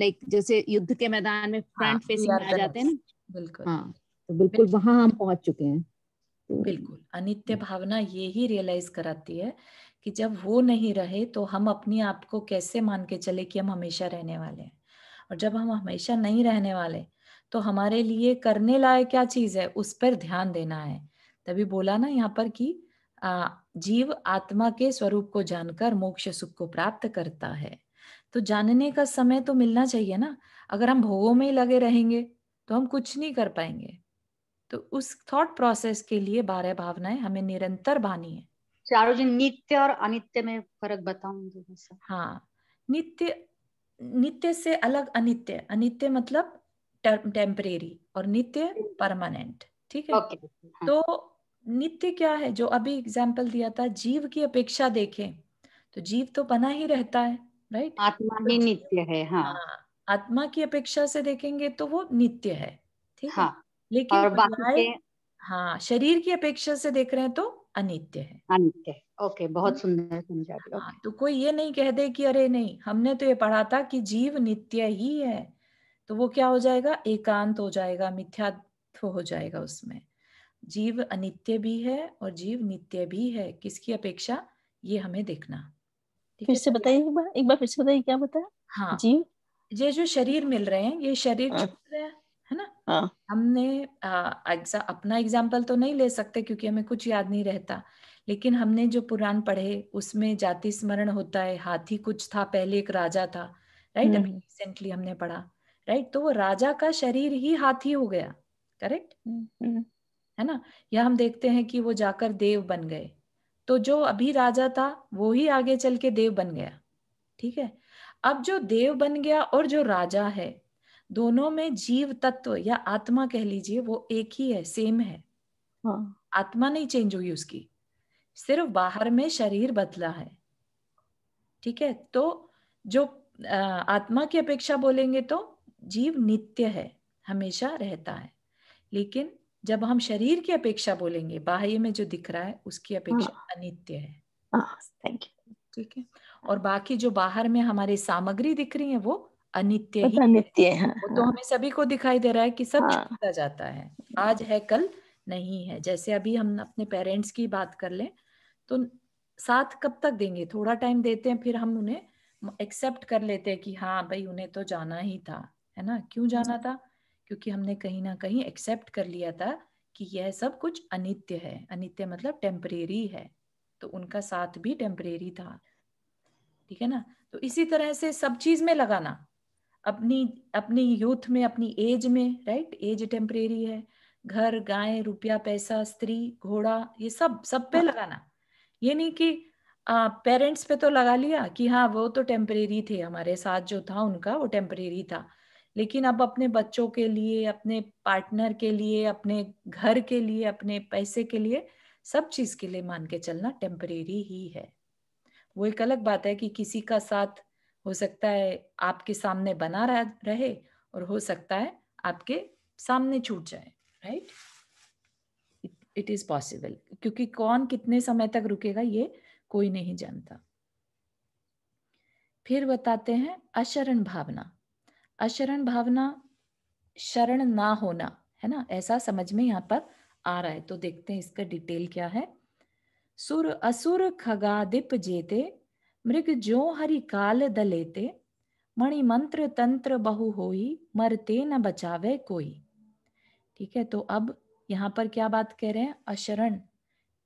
Speaker 3: लाइक जैसे युद्ध के मैदान में फ्रंट हाँ, फेसिंग आ जाते हैं ना बिल्कुल हाँ तो बिल्कुल वहां हम पहुंच चुके हैं बिल्कुल
Speaker 1: अनित्य भावना ये ही रियलाइज कराती है कि जब वो नहीं रहे तो हम अपने आप को कैसे मान के चले कि हम हमेशा रहने वाले हैं और जब हम हमेशा नहीं रहने वाले तो हमारे लिए करने लायक क्या चीज है उस पर ध्यान देना है तभी बोला ना यहाँ पर कि आ, जीव आत्मा के स्वरूप को जानकर मोक्ष सुख को प्राप्त करता है तो जानने का समय तो मिलना चाहिए ना अगर हम भोगों में ही लगे रहेंगे तो हम कुछ नहीं कर पाएंगे तो उस थॉट प्रोसेस के लिए बारह भावनाएं हमें निरंतर बानी है चारों जी नित्य और अनित्य में फर्क बताऊंगी हाँ नित्य नित्य से अलग अनित्य अनित्य मतलब टेम्परेरी और नित्य परमानेंट ठीक है okay. हाँ। तो नित्य क्या है जो अभी एग्जाम्पल दिया था जीव की अपेक्षा देखें तो जीव तो बना ही रहता है राइट आत्मा ही तो नित्य है हाँ।, हाँ आत्मा की अपेक्षा से देखेंगे तो वो नित्य है ठीक है हाँ. लेकिन और बाकी हाँ शरीर की अपेक्षा से देख रहे हैं तो
Speaker 4: अनित्य है अनित्य ओके बहुत हम्म। सुंदर समझा दिया हाँ,
Speaker 1: तो कोई ये नहीं कह दे कि अरे नहीं हमने तो ये पढ़ा था कि जीव नित्य ही है तो वो क्या हो जाएगा एकांत हो जाएगा मिथ्यात्व हो जाएगा उसमें जीव अनित्य भी है और जीव नित्य भी है किसकी अपेक्षा ये हमें देखना फिर से बताइए एक बार एक बार फिर से बताइए क्या बताया हाँ जीव ये जो शरीर मिल रहे हैं ये
Speaker 2: शरीर छूट अच्छा। रहे हैं हाँ।
Speaker 1: हमने आ, अपना एग्जाम्पल तो नहीं ले सकते क्योंकि हमें कुछ याद नहीं रहता लेकिन हमने जो पुराण पढ़े उसमें जाति स्मरण होता है हाथी कुछ था पहले एक राजा था राइट हम्म। अभी रिसेंटली हमने पढ़ा राइट तो वो राजा का शरीर ही हाथी हो गया करेक्ट हम्म, हम्म। है ना या हम देखते हैं कि वो जाकर देव बन गए तो जो अभी राजा था वो ही आगे चल के देव बन गया ठीक है अब जो देव बन गया और जो राजा है दोनों में जीव तत्व या आत्मा कह लीजिए वो एक ही है सेम है हाँ. आत्मा नहीं चेंज हुई उसकी सिर्फ बाहर में शरीर बदला है ठीक है तो जो आत्मा की अपेक्षा बोलेंगे तो जीव नित्य है हमेशा रहता है लेकिन जब हम शरीर की अपेक्षा बोलेंगे बाह्य में जो दिख रहा है उसकी अपेक्षा हाँ. अनित्य है थैंक हाँ, यू ठीक है और बाकी जो बाहर में हमारी सामग्री दिख रही है वो अनित्य ही अनित्य है वो तो हाँ। हमें सभी को दिखाई दे रहा है कि सब छूटता हाँ। जाता है आज है कल नहीं है जैसे अभी हम अपने पेरेंट्स की बात कर लें तो साथ कब तक देंगे थोड़ा टाइम देते हैं फिर हम उन्हें एक्सेप्ट कर लेते हैं कि हाँ भाई उन्हें तो जाना ही था है ना क्यों जाना था क्योंकि हमने कहीं ना कहीं एक्सेप्ट कर लिया था कि यह सब कुछ अनित्य है अनित्य मतलब टेम्परेरी है तो उनका साथ भी टेम्परेरी था ठीक है ना तो इसी तरह से सब चीज में लगाना अपनी अपनी यूथ में अपनी एज में राइट एज टेम्परेरी है घर गाय रुपया पैसा स्त्री घोड़ा ये सब सब पे हाँ। लगाना ये नहीं कि पेरेंट्स पे तो लगा लिया कि हाँ वो तो टेम्परेरी थे हमारे साथ जो था उनका वो टेम्परेरी था लेकिन अब अपने बच्चों के लिए अपने पार्टनर के लिए अपने घर के लिए अपने पैसे के लिए सब चीज के लिए मान के चलना टेम्परेरी ही है वो एक अलग बात है कि किसी का साथ हो सकता है आपके सामने बना रहे और हो सकता है आपके सामने छूट जाए राइट इट इज पॉसिबल क्योंकि कौन कितने समय तक रुकेगा ये कोई नहीं जानता फिर बताते हैं अशरण भावना अशरण भावना शरण ना होना है ना ऐसा समझ में यहाँ पर आ रहा है तो देखते हैं इसका डिटेल क्या है सुर असुर दिप जेते मृग जो हरि काल दलेते मणि मंत्र तंत्र बहु होई मरते न बचावे कोई ठीक है तो अब यहाँ पर क्या बात कह रहे हैं अशरण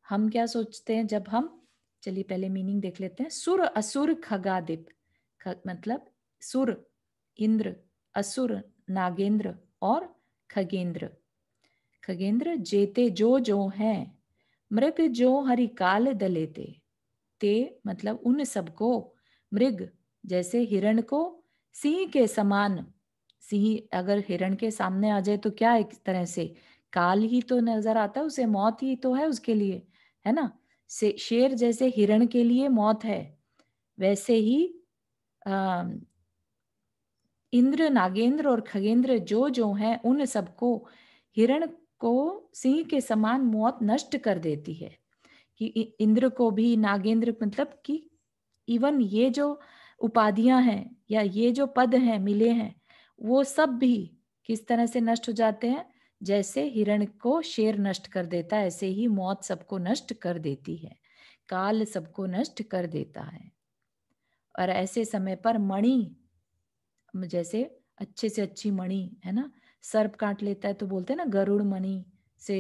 Speaker 1: हम क्या सोचते हैं जब हम चलिए पहले मीनिंग देख लेते हैं सुर असुर खगादिप ख, मतलब सुर इंद्र असुर नागेंद्र और खगेंद्र खगेंद्र जेते जो जो हैं मृग जो हरि काल दलेते ते मतलब उन सबको मृग जैसे हिरण को सिंह के समान सिंह अगर हिरण के सामने आ जाए तो क्या एक तरह से काल ही तो नजर आता है उसे मौत ही तो है उसके लिए है ना से, शेर जैसे हिरण के लिए मौत है वैसे ही आ, इंद्र नागेंद्र और खगेंद्र जो जो हैं उन सबको हिरण को सिंह के समान मौत नष्ट कर देती है कि इंद्र को भी नागेंद्र मतलब कि इवन ये जो उपाधियां हैं या ये जो पद हैं मिले हैं वो सब भी किस तरह से नष्ट हो जाते हैं जैसे हिरण को शेर नष्ट कर देता है ऐसे ही मौत सबको नष्ट कर देती है काल सबको नष्ट कर देता है और ऐसे समय पर मणि जैसे अच्छे से अच्छी मणि है ना सर्प काट लेता है तो बोलते हैं ना गरुड़ मणि से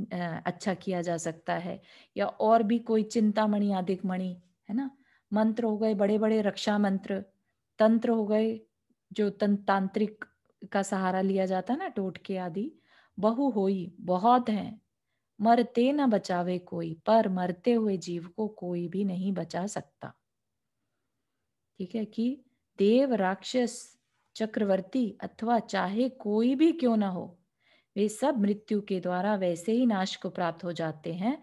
Speaker 1: अच्छा किया जा सकता है या और भी कोई चिंतामणि आदिक मणि है ना मंत्र हो गए बड़े बड़े रक्षा मंत्र तंत्र हो गए जो तंत्रिक तांत्रिक का सहारा लिया जाता है ना टोटके आदि बहु होई बहुत हैं मरते न बचावे कोई पर मरते हुए जीव को कोई भी नहीं बचा सकता ठीक है कि देव राक्षस चक्रवर्ती अथवा चाहे कोई भी क्यों ना हो वे सब मृत्यु के द्वारा वैसे ही नाश को प्राप्त हो जाते हैं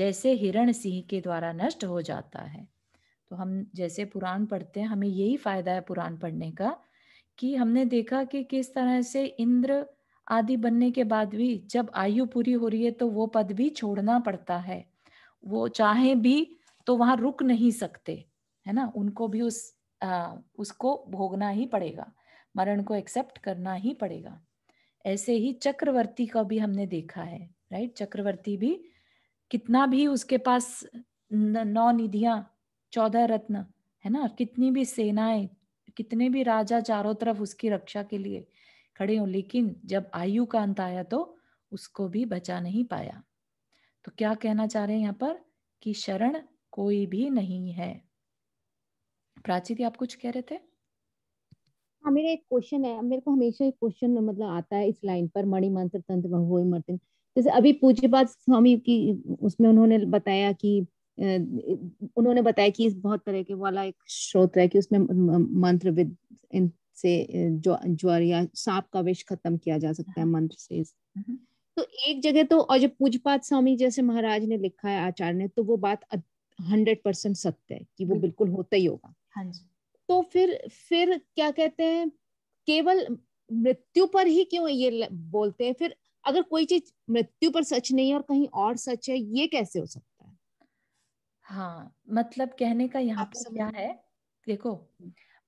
Speaker 1: जैसे हिरण सिंह के द्वारा नष्ट हो जाता है तो हम जैसे पुराण पढ़ते हैं हमें यही फायदा है पुराण पढ़ने का कि हमने देखा कि किस तरह से इंद्र आदि बनने के बाद भी जब आयु पूरी हो रही है तो वो पद भी छोड़ना पड़ता है वो चाहे भी तो वहां रुक नहीं सकते है ना उनको भी उस आ, उसको भोगना ही पड़ेगा मरण को एक्सेप्ट करना ही पड़ेगा ऐसे ही चक्रवर्ती का भी हमने देखा है राइट चक्रवर्ती भी कितना भी उसके पास नौ निधियां चौदह रत्न है ना कितनी भी सेनाएं कितने भी राजा चारों तरफ उसकी रक्षा के लिए खड़े हो लेकिन जब आयु का अंत आया तो उसको भी बचा नहीं पाया तो क्या कहना चाह रहे हैं यहाँ पर कि शरण कोई भी नहीं है प्राची आप कुछ कह रहे थे
Speaker 3: हाँ मेरा एक क्वेश्चन है मेरे को हमेशा एक क्वेश्चन मतलब आता है इस लाइन पर मणि मंत्र तंत्र बहुए मर्दन जैसे अभी पूज्य बात स्वामी की उसमें उन्होंने बताया कि उन्होंने बताया कि इस बहुत तरह के वाला एक स्रोत है कि उसमें मंत्र विद इन से ज्वारिया सांप का विष खत्म किया जा सकता है मंत्र से हम्म। तो एक जगह तो और जब पूजपात स्वामी जैसे महाराज ने लिखा है आचार्य ने तो वो बात हंड्रेड परसेंट सत्य है कि वो बिल्कुल होता ही होगा हाँ जी तो फिर फिर क्या कहते हैं केवल मृत्यु पर ही क्यों ये बोलते हैं फिर अगर कोई चीज मृत्यु पर सच नहीं है और कहीं और सच है ये कैसे हो सकता है हाँ मतलब कहने का यहाँ पर क्या है
Speaker 1: देखो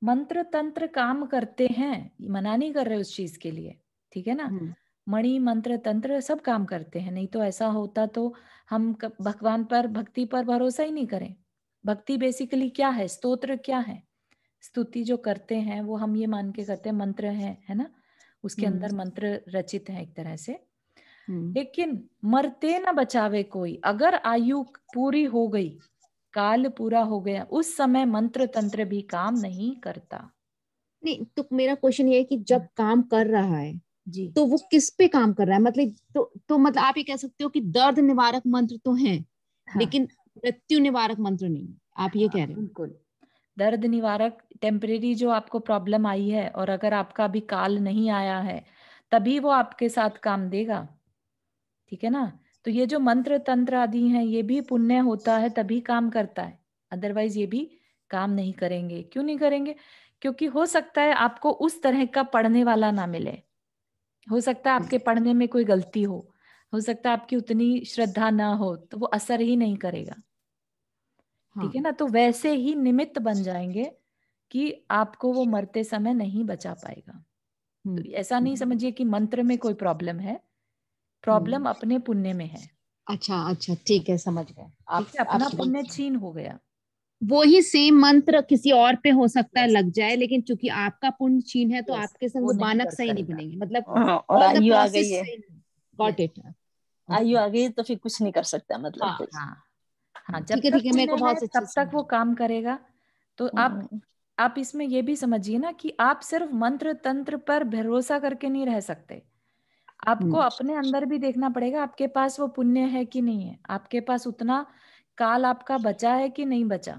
Speaker 1: मंत्र तंत्र काम करते हैं मना नहीं कर रहे उस चीज के लिए ठीक है ना हम्म। मणि मंत्र तंत्र सब काम करते हैं नहीं तो ऐसा होता तो हम भगवान पर भक्ति पर भरोसा ही नहीं करें भक्ति बेसिकली क्या है स्तोत्र क्या है स्तुति जो करते हैं वो हम ये मान के करते हैं मंत्र है है ना उसके हम्म। अंदर मंत्र रचित है एक तरह से हम्म। लेकिन मरते ना बचावे कोई अगर आयु पूरी हो गई काल पूरा हो गया उस समय मंत्र तंत्र भी
Speaker 3: काम नहीं करता नहीं तो मेरा क्वेश्चन ये है कि जब हम्म। काम कर रहा है जी तो वो किस पे काम कर रहा है मतलब तो तो मतलब आप ये कह सकते हो कि दर्द निवारक मंत्र तो है हाँ। लेकिन मृत्यु निवारक मंत्र नहीं आप ये हाँ, कह रहे हैं बिल्कुल दर्द
Speaker 1: निवारक टेम्परेरी जो आपको प्रॉब्लम आई है और अगर आपका अभी काल नहीं आया है तभी वो आपके साथ काम देगा ठीक है ना तो ये जो मंत्र तंत्र आदि है ये भी पुण्य होता है तभी काम करता है अदरवाइज ये भी काम नहीं करेंगे क्यों नहीं करेंगे क्योंकि हो सकता है आपको उस तरह का पढ़ने वाला ना मिले हो सकता है आपके पढ़ने में कोई गलती हो हो सकता है आपकी उतनी श्रद्धा ना हो तो वो असर ही नहीं करेगा हाँ। ठीक है ना तो वैसे ही निमित्त बन जाएंगे कि आपको वो मरते समय नहीं बचा पाएगा तो हम्म। ऐसा नहीं हम्म। समझिए
Speaker 3: कि मंत्र में कोई प्रॉब्लम है प्रॉब्लम हम्म। अपने पुण्य में है अच्छा अच्छा ठीक है समझ गए अपना पुण्य छीन हो गया वो ही सेम मंत्र किसी और पे हो सकता है लग जाए लेकिन चूंकि आपका पुण्य छीन है तो आपके संग मानक सही नहीं बनेंगे मतलब, हाँ, मतलब आयु आ गई है
Speaker 2: गॉट इट आयु आ गई तो फिर कुछ नहीं कर सकता मतलब हाँ, हाँ ठीक है बहुत
Speaker 1: तब तक वो काम करेगा तो हाँ, आप हाँ, हाँ। आप इसमें ये भी समझिए ना कि आप सिर्फ मंत्र तंत्र पर भरोसा करके नहीं रह सकते आपको हम्म। अपने अंदर भी देखना पड़ेगा आपके पास वो पुण्य है कि नहीं है आपके पास उतना काल आपका बचा है कि नहीं बचा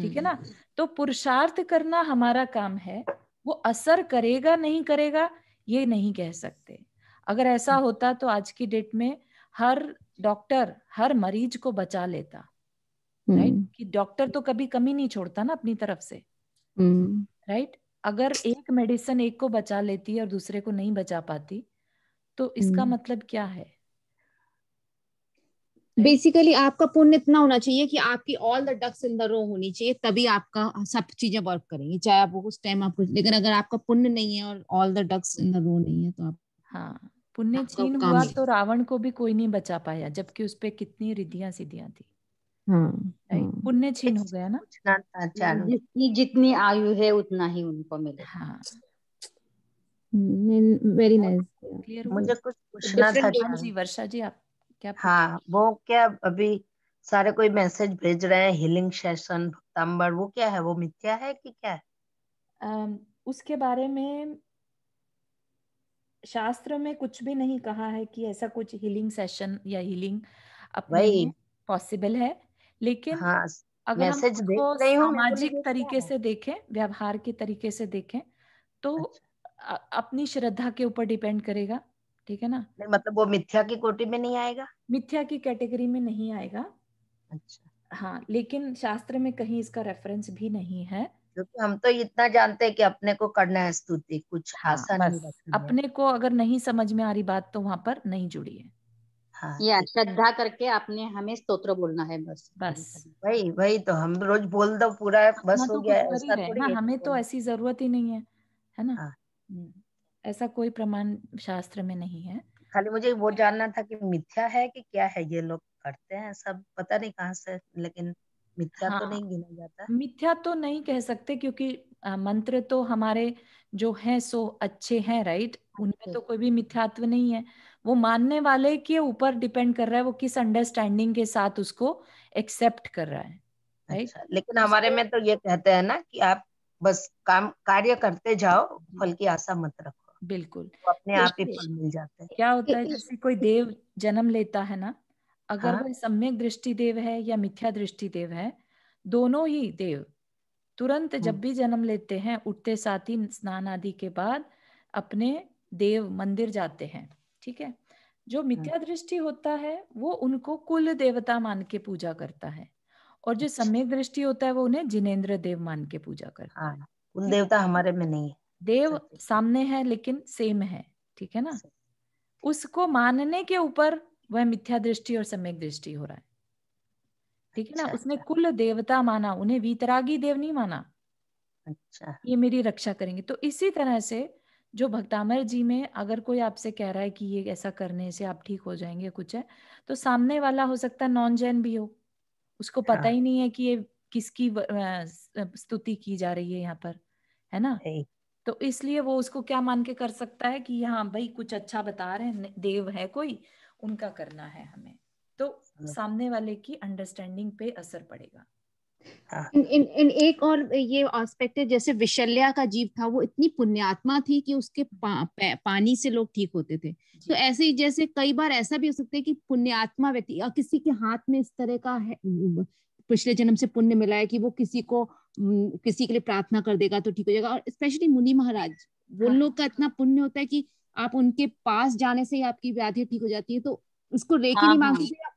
Speaker 1: ठीक है ना हम्म। तो पुरुषार्थ करना हमारा काम है वो असर करेगा नहीं करेगा ये नहीं कह सकते अगर ऐसा हम्म। होता तो आज की डेट में हर डॉक्टर हर मरीज को बचा लेता
Speaker 4: राइट हम्म। right?
Speaker 1: कि डॉक्टर तो कभी कमी नहीं छोड़ता ना अपनी तरफ से राइट हम्म। right? अगर एक मेडिसिन एक को बचा लेती है और दूसरे को नहीं बचा
Speaker 3: पाती तो इसका हम्म। मतलब क्या है बेसिकली आपका पुण्य इतना होना चाहिए कि आपकी all the ducks in the row होनी चाहिए तभी आपका सब चीजें वर्क करेंगी चाहे आप उस टाइम आप लेकिन अगर आपका पुण्य नहीं है और all the ducks in the row नहीं है तो आप हाँ पुण्य छीन हुआ तो रावण को भी कोई नहीं बचा पाया जबकि उस पर कितनी
Speaker 4: रिद्धियां सिद्धियां थी
Speaker 3: हम्म, हम्म।
Speaker 4: पुण्य छीन हो गया ना तो जितनी जितनी आयु है उतना ही उनको मिले हाँ
Speaker 3: वेरी नाइस क्लियर मुझे
Speaker 4: कुछ तो पूछना था जी वर्षा जी आप
Speaker 5: क्या हाँ वो क्या अभी सारे कोई मैसेज भेज रहे हैं हीलिंग सेशन भक्तांबर वो क्या है वो मिथ्या है कि क्या है उसके बारे में
Speaker 1: शास्त्र में कुछ भी नहीं कहा है कि ऐसा कुछ हीलिंग सेशन या हीलिंग पॉसिबल है लेकिन हाँ, अगर हम सामाजिक तरीके से देखें व्यवहार के तरीके से देखें तो अच्छा। अपनी श्रद्धा के ऊपर डिपेंड करेगा ठीक है ना मतलब वो मिथ्या की कोटी में नहीं आएगा मिथ्या की कैटेगरी में नहीं आएगा अच्छा हाँ लेकिन शास्त्र में कहीं इसका रेफरेंस भी नहीं है
Speaker 5: क्योंकि हम तो इतना जानते हैं कि अपने को करना है स्तुति कुछ आसान हाँ, अपने
Speaker 1: को अगर नहीं समझ में आ रही बात तो वहां पर नहीं जुड़ी है
Speaker 4: हाँ, या श्रद्धा करके आपने
Speaker 5: हमें स्तोत्र बोलना है बस बस वही वही तो हम रोज बोल दो पूरा बस हो तो गया हमें तो ऐसी
Speaker 1: जरूरत ही नहीं है है ना हाँ। हम्म, ऐसा कोई प्रमाण
Speaker 5: शास्त्र में नहीं है खाली मुझे वो जानना था कि मिथ्या है कि क्या है ये लोग करते हैं सब पता नहीं कहाँ से लेकिन मिथ्या तो हाँ, तो नहीं गिना जाता
Speaker 1: मिथ्या तो नहीं कह सकते क्योंकि मंत्र तो हमारे जो हैं सो अच्छे हैं राइट उनमें अच्छा। तो कोई भी मिथ्यात्व नहीं है वो मानने वाले के ऊपर डिपेंड कर रहा है वो किस अंडरस्टैंडिंग
Speaker 5: के साथ उसको एक्सेप्ट कर रहा है राइट अच्छा, लेकिन तो हमारे में तो ये कहते हैं ना कि आप बस काम कार्य करते जाओ फल की आशा मत रखो बिल्कुल तो अपने
Speaker 1: आप ही फल मिल
Speaker 2: जाते
Speaker 5: हैं
Speaker 1: क्या होता है जैसे कोई देव जन्म लेता है ना अगर हाँ? वह सम्यक दृष्टि देव है या मिथ्या दृष्टि देव है दोनों ही देव तुरंत हम्म। जब भी जन्म लेते हैं उठते साथ ही स्नान आदि के बाद अपने देव मंदिर जाते हैं ठीक है जो हाँ। मिथ्या दृष्टि होता है वो उनको कुल देवता मान के पूजा करता है और जो अच्छा। सम्यक दृष्टि होता है वो उन्हें जिनेन्द्र देव मान के पूजा करता हाँ, है कुल देवता हमारे में नहीं है देव सामने है लेकिन सेम है ठीक है ना उसको मानने के ऊपर वह मिथ्या दृष्टि और सम्यक दृष्टि हो रहा है ठीक है ना अच्छा, उसने अच्छा। कुल देवता माना उन्हें वीतरागी देव नहीं माना अच्छा ये मेरी रक्षा करेंगे तो इसी तरह से जो भक्तामर जी में अगर कोई आपसे कह रहा है कि ये ऐसा करने से आप ठीक हो जाएंगे कुछ है तो सामने वाला हो सकता है नॉन जैन भी हो उसको अच्छा। पता हाँ। ही नहीं है कि ये किसकी स्तुति की जा रही है यहाँ पर है ना तो इसलिए वो उसको क्या मान के कर सकता है कि हाँ भाई कुछ अच्छा बता रहे हैं देव है कोई उनका करना है हमें तो सामने वाले की अंडरस्टैंडिंग पे असर पड़ेगा
Speaker 3: हाँ। इन, इन, इन एक और ये एस्पेक्ट है जैसे विशल्या का जीव था वो इतनी पुण्यात्मा थी कि उसके पा, पा, पानी से लोग ठीक होते थे तो ऐसे ही जैसे कई बार ऐसा भी हो सकता है कि पुण्यात्मा व्यक्ति या किसी के हाथ में इस तरह का है पिछले जन्म से पुण्य मिला है कि वो किसी को किसी के लिए प्रार्थना कर देगा तो ठीक हो जाएगा और स्पेशली मुनि महाराज वो हाँ। लोग का इतना पुण्य होता है कि आप उनके पास जाने से ही आपकी व्याधि ठीक हो जाती है तो उसको रेखी हाँ, नहीं मांगते हाँ.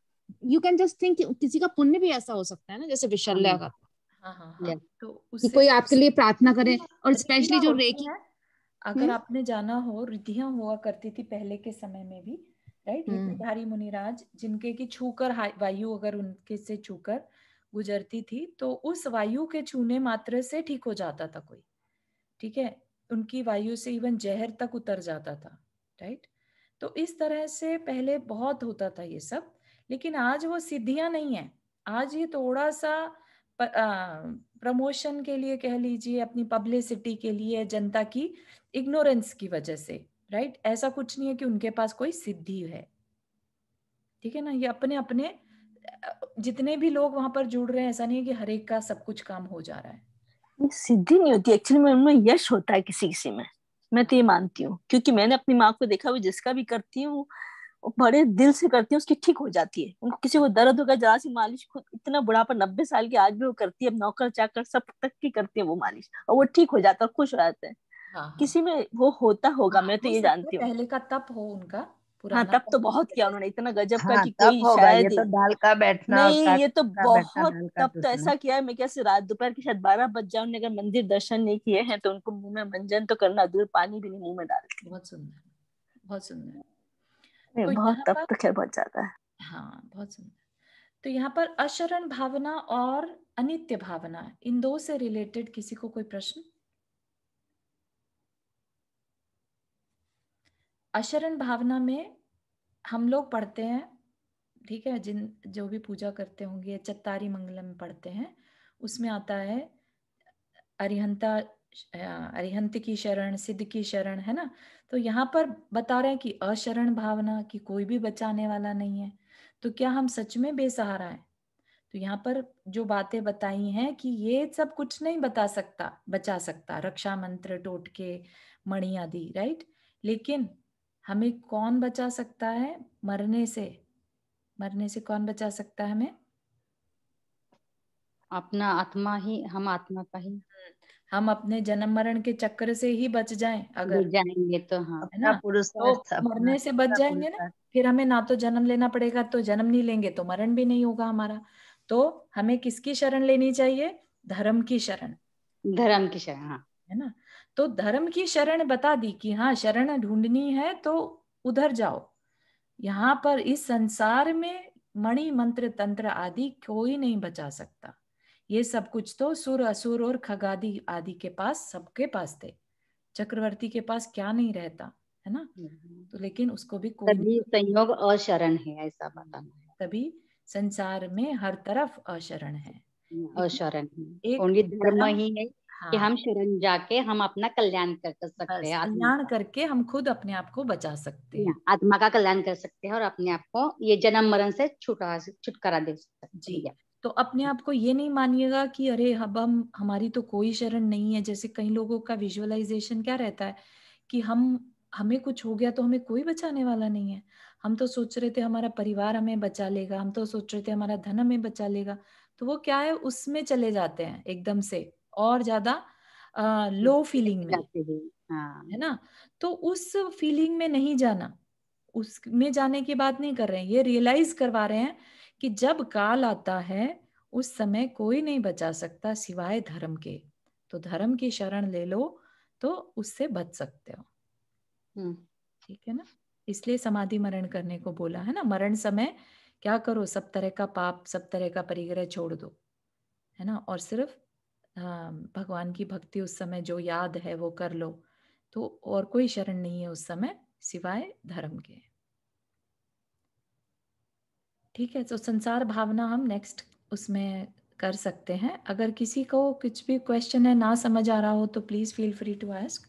Speaker 3: यू कैन जस्ट थिंक किसी का पुण्य भी ऐसा हो सकता है ना जैसे विशल्या हाँ, का हाँ।,
Speaker 4: हाँ, हाँ, हाँ, yeah. तो
Speaker 3: उससे कोई आपके लिए प्रार्थना करे और स्पेशली जो रेखी अगर हम्म?
Speaker 1: आपने जाना हो रिद्धियां हुआ करती थी पहले के समय में भी राइट धारी हम्म। मुनिराज जिनके की छूकर वायु अगर उनके से छूकर गुजरती थी तो उस वायु के छूने मात्र से ठीक हो जाता था कोई ठीक है उनकी वायु से इवन जहर तक उतर जाता था राइट तो इस तरह से पहले बहुत होता था ये सब लेकिन आज वो सिद्धियां नहीं है आज ये थोड़ा सा प्रमोशन के लिए कह लीजिए अपनी पब्लिसिटी के लिए जनता की इग्नोरेंस की वजह से राइट ऐसा कुछ नहीं है कि उनके पास कोई सिद्धि है ठीक है ना ये अपने अपने जितने भी लोग वहां पर जुड़ रहे हैं ऐसा नहीं है कि हरेक का सब कुछ काम हो जा रहा है
Speaker 2: सिद्धि नहीं होती एक्चुअली में उनमें यश होता है किसी किसी में मैं तो ये मानती हूँ क्योंकि मैंने अपनी माँ को देखा वो जिसका भी करती हूँ बड़े दिल से करती है उसकी ठीक हो जाती है उनको किसी को दर्द होगा जरा सी मालिश खुद इतना बुढ़ापा नब्बे साल की आज भी वो करती है नौकर चाकर सब तक की करती है वो मालिश और वो ठीक हो जाता है खुश हो जाते हैं हाँ, हाँ। किसी में वो होता होगा हाँ, मैं तो ये जानती हूँ पहले का तप हो उनका हाँ तब तो बहुत किया उन्होंने इतना गजब हाँ, तो का कि कोई शायद ये तो ढाल का
Speaker 3: बैठना नहीं ये तो बहुत तब तो ऐसा
Speaker 2: किया है मैं कैसे रात दोपहर के शायद बारह बज जाओ अगर मंदिर दर्शन नहीं किए हैं तो उनको मुंह में मंजन तो करना दूर पानी भी नहीं मुंह में डाल बहुत सुंदर बहुत सुंदर
Speaker 1: तो बहुत तब तो खैर
Speaker 2: बहुत ज्यादा है हाँ बहुत सुंदर
Speaker 1: तो यहाँ पर अशरण भावना और अनित्य भावना इन दो से रिलेटेड किसी को कोई प्रश्न अशरण भावना में हम लोग पढ़ते हैं ठीक है जिन जो भी पूजा करते होंगे चत्तारी मंगलम पढ़ते हैं उसमें आता है अरिहंता अरिहंत की शरण सिद्ध की शरण है ना तो यहाँ पर बता रहे हैं कि अशरण भावना की कोई भी बचाने वाला नहीं है तो क्या हम सच में बेसहारा है तो यहाँ पर जो बातें बताई हैं कि ये सब कुछ नहीं बता सकता बचा सकता रक्षा मंत्र टोटके मणि आदि राइट लेकिन हमें कौन बचा सकता है मरने से मरने से कौन बचा सकता
Speaker 4: है हमें अपना आत्मा ही हम आत्मा का ही हम्म, हम अपने जन्म मरण के चक्र से ही बच जाएं अगर जाएंगे तो हाँ ना
Speaker 2: तो मरने से बच जाएंगे ना
Speaker 1: फिर हमें ना तो जन्म लेना पड़ेगा तो जन्म नहीं लेंगे तो मरण भी नहीं होगा हमारा तो हमें किसकी शरण लेनी चाहिए धर्म की शरण धर्म की शरण हाँ है ना तो धर्म की शरण बता दी कि हाँ शरण ढूंढनी है तो उधर जाओ यहाँ पर इस संसार में मणि मंत्र तंत्र आदि कोई नहीं बचा सकता ये सब कुछ तो सुर असुर और खगादी आदि के पास सबके पास थे चक्रवर्ती के पास क्या नहीं रहता
Speaker 4: है ना हम्म। तो लेकिन उसको भी कोई संयोग अशरण है ऐसा बताना
Speaker 1: तभी संसार
Speaker 4: में हर तरफ अशरण है हम्म, अशरण है एक धर्म ही है हाँ। कि हम शरण जाके हम अपना कल्याण कर, सकते हैं कल्याण करके हम खुद अपने आप को बचा सकते हैं आत्मा का कल्याण कर सकते हैं और अपने आप को ये जन्म मरण से छुटा छुटकारा दे सकते जी तो अपने आप को ये नहीं मानिएगा कि अरे अब हम हमारी तो कोई शरण
Speaker 1: नहीं है जैसे कई लोगों का विजुअलाइजेशन क्या रहता है कि हम हमें कुछ हो गया तो हमें कोई बचाने वाला नहीं है हम तो सोच रहे थे हमारा परिवार हमें बचा लेगा हम तो सोच रहे थे हमारा धन हमें बचा लेगा तो वो क्या है उसमें चले जाते हैं एकदम से और ज्यादा लो फीलिंग में हाँ। है ना तो उस फीलिंग में नहीं जाना उसमें जाने की बात नहीं कर रहे हैं ये रियलाइज करवा रहे हैं कि जब काल आता है उस समय कोई नहीं बचा सकता सिवाय धर्म के तो धर्म की शरण ले लो तो उससे बच सकते हो हम्म। ठीक है ना इसलिए समाधि मरण करने को बोला है ना मरण समय क्या करो सब तरह का पाप सब तरह का परिग्रह छोड़ दो है ना और सिर्फ भगवान की भक्ति उस समय जो याद है वो कर लो तो और कोई शरण नहीं है उस समय सिवाय धर्म के ठीक है तो संसार भावना हम नेक्स्ट उसमें कर सकते हैं अगर किसी को कुछ भी क्वेश्चन है ना समझ आ रहा हो तो please
Speaker 4: feel free to ask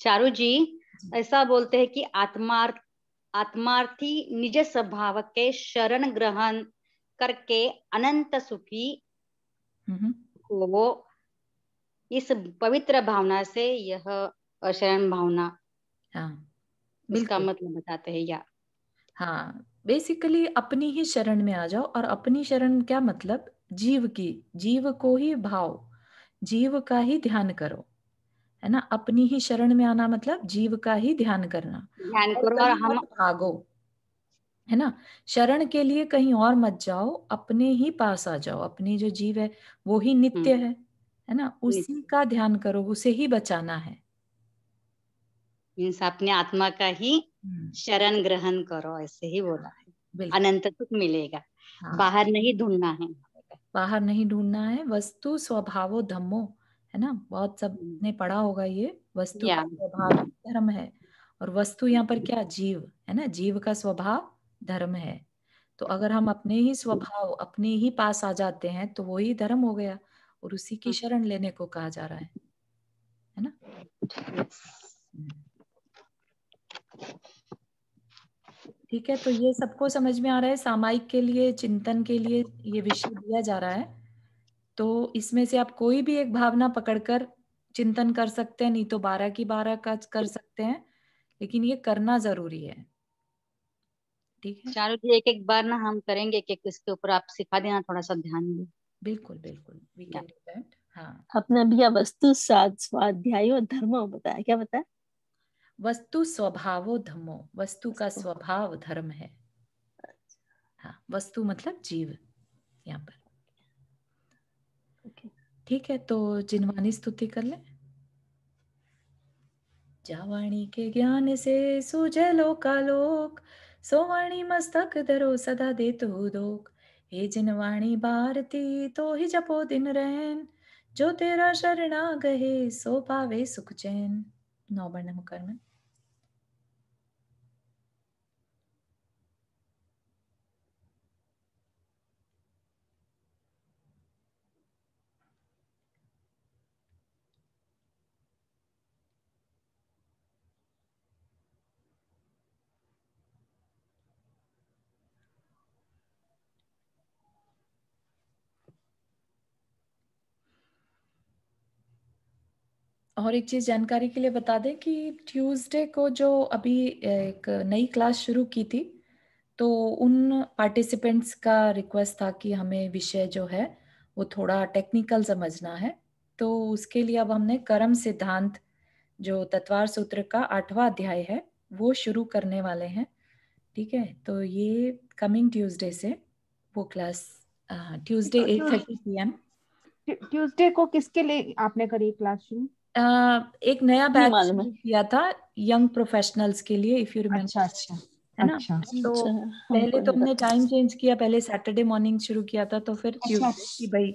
Speaker 4: Charu ji ऐसा बोलते हैं कि आत्मार्थ आत्मार्थी निज स्वभाव के शरण ग्रहण करके अनंत सुखी हम्म, हम्म। को इस पवित्र भावना से यह अशरण भावना हाँ इसका मतलब बताते हैं या हाँ बेसिकली अपनी ही शरण में आ जाओ
Speaker 1: और अपनी शरण क्या मतलब जीव की जीव को ही भाव जीव का ही ध्यान करो है ना अपनी ही शरण में आना मतलब जीव का ही ध्यान करना
Speaker 4: ध्यान करो और हम
Speaker 1: भागो है ना शरण के लिए कहीं और मत जाओ अपने ही पास आ जाओ अपने जो जीव है वो ही नित्य हम्म। है है ना उसी का ध्यान करो उसे ही बचाना है
Speaker 4: अपने आत्मा का ही हम्म। शरण ग्रहण करो ऐसे ही बोला है अनंत सुख मिलेगा हाँ। बाहर नहीं ढूंढना है
Speaker 1: बाहर नहीं ढूंढना है वस्तु स्वभावो धम्मो है ना बहुत सब हम्म। ने पढ़ा होगा ये वस्तु स्वभाव धर्म है और वस्तु यहाँ पर क्या जीव है ना जीव का स्वभाव धर्म है तो अगर हम अपने ही स्वभाव अपने ही पास आ जाते हैं तो वो ही धर्म हो गया और उसी की हाँ। शरण लेने को कहा जा रहा है है ना ठीक है तो ये सबको समझ में आ रहा है सामायिक के लिए चिंतन के लिए ये विषय दिया जा रहा है तो इसमें से आप कोई भी एक भावना पकड़कर चिंतन कर सकते हैं नहीं तो बारह की बारह का कर सकते हैं लेकिन ये करना जरूरी है
Speaker 4: ठीक है चारू जी एक एक बार ना हम करेंगे एक एक इसके ऊपर आप सिखा देना थोड़ा सा ध्यान दें बिल्कुल बिल्कुल वी कैन डू
Speaker 2: दैट हाँ अपना भैया वस्तु सात स्वाध्याय धर्म बताया क्या बताया
Speaker 4: वस्तु स्वभाव
Speaker 1: धर्मो वस्तु का स्वभाव धर्म है अच्छा। हाँ वस्तु मतलब जीव यहाँ पर ठीक है तो जिनवानी स्तुति कर ले जावाणी के ज्ञान से सूझे लोकालोक लोक सोवाणी मस्तक धरो सदा देतो दोक हे वाणी भारती तो ही जपो दिन रहन जो तेरा शरणा गहे सो पावे सुख चैन नौ बर्ण मुकरमन और एक चीज जानकारी के लिए बता दें कि ट्यूसडे को जो अभी एक नई क्लास शुरू की थी तो उन पार्टिसिपेंट्स का रिक्वेस्ट था कि हमें विषय जो है वो थोड़ा टेक्निकल समझना है तो उसके लिए अब हमने कर्म सिद्धांत जो तत्वार सूत्र का आठवां अध्याय है वो शुरू करने वाले हैं ठीक है तो ये कमिंग ट्यूसडे से वो क्लास
Speaker 3: ट्यूसडे अच्छा, eight thirty P M Tuesday को किसके लिए आपने करी क्लास शुरू
Speaker 1: एक नया बैच किया था यंग प्रोफेशनल्स के लिए इफ यू रिमेंबर अच्छा है ना अच्छा, तो अच्छा, पहले तो हमने टाइम चेंज किया पहले सैटरडे मॉर्निंग शुरू किया था तो फिर अच्छा। की भाई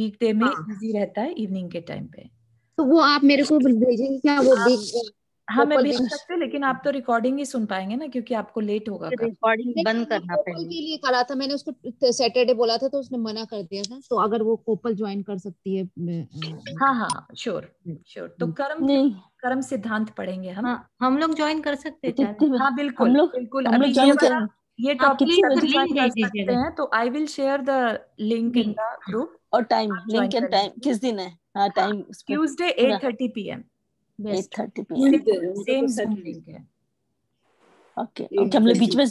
Speaker 1: वीकडे में बिजी हाँ। रहता है इवनिंग के टाइम पे
Speaker 3: तो वो आप मेरे को तो भेजेंगे क्या वो हाँ मैं भेज सकते
Speaker 1: लेकिन आप तो रिकॉर्डिंग ही सुन पाएंगे ना क्योंकि आपको लेट होगा रिकॉर्डिंग बंद करना पड़ेगा के
Speaker 3: लिए करा था मैंने उसको सैटरडे बोला था तो उसने मना कर दिया था तो अगर वो कोपल ज्वाइन कर सकती है हाँ हाँ श्योर हम्म। श्योर तो कर्म नहीं कर्म सिद्धांत पढ़ेंगे हम हाँ, हम लोग
Speaker 1: ज्वाइन
Speaker 2: कर सकते हैं हाँ बिल्कुल बिल्कुल ये टॉपिक हैं तो I will share the link in the group और टाइम लिंक एंड टाइम किस दिन है हाँ time Tuesday eight thirty P M eight thirty P M same okay हम लोग बीच में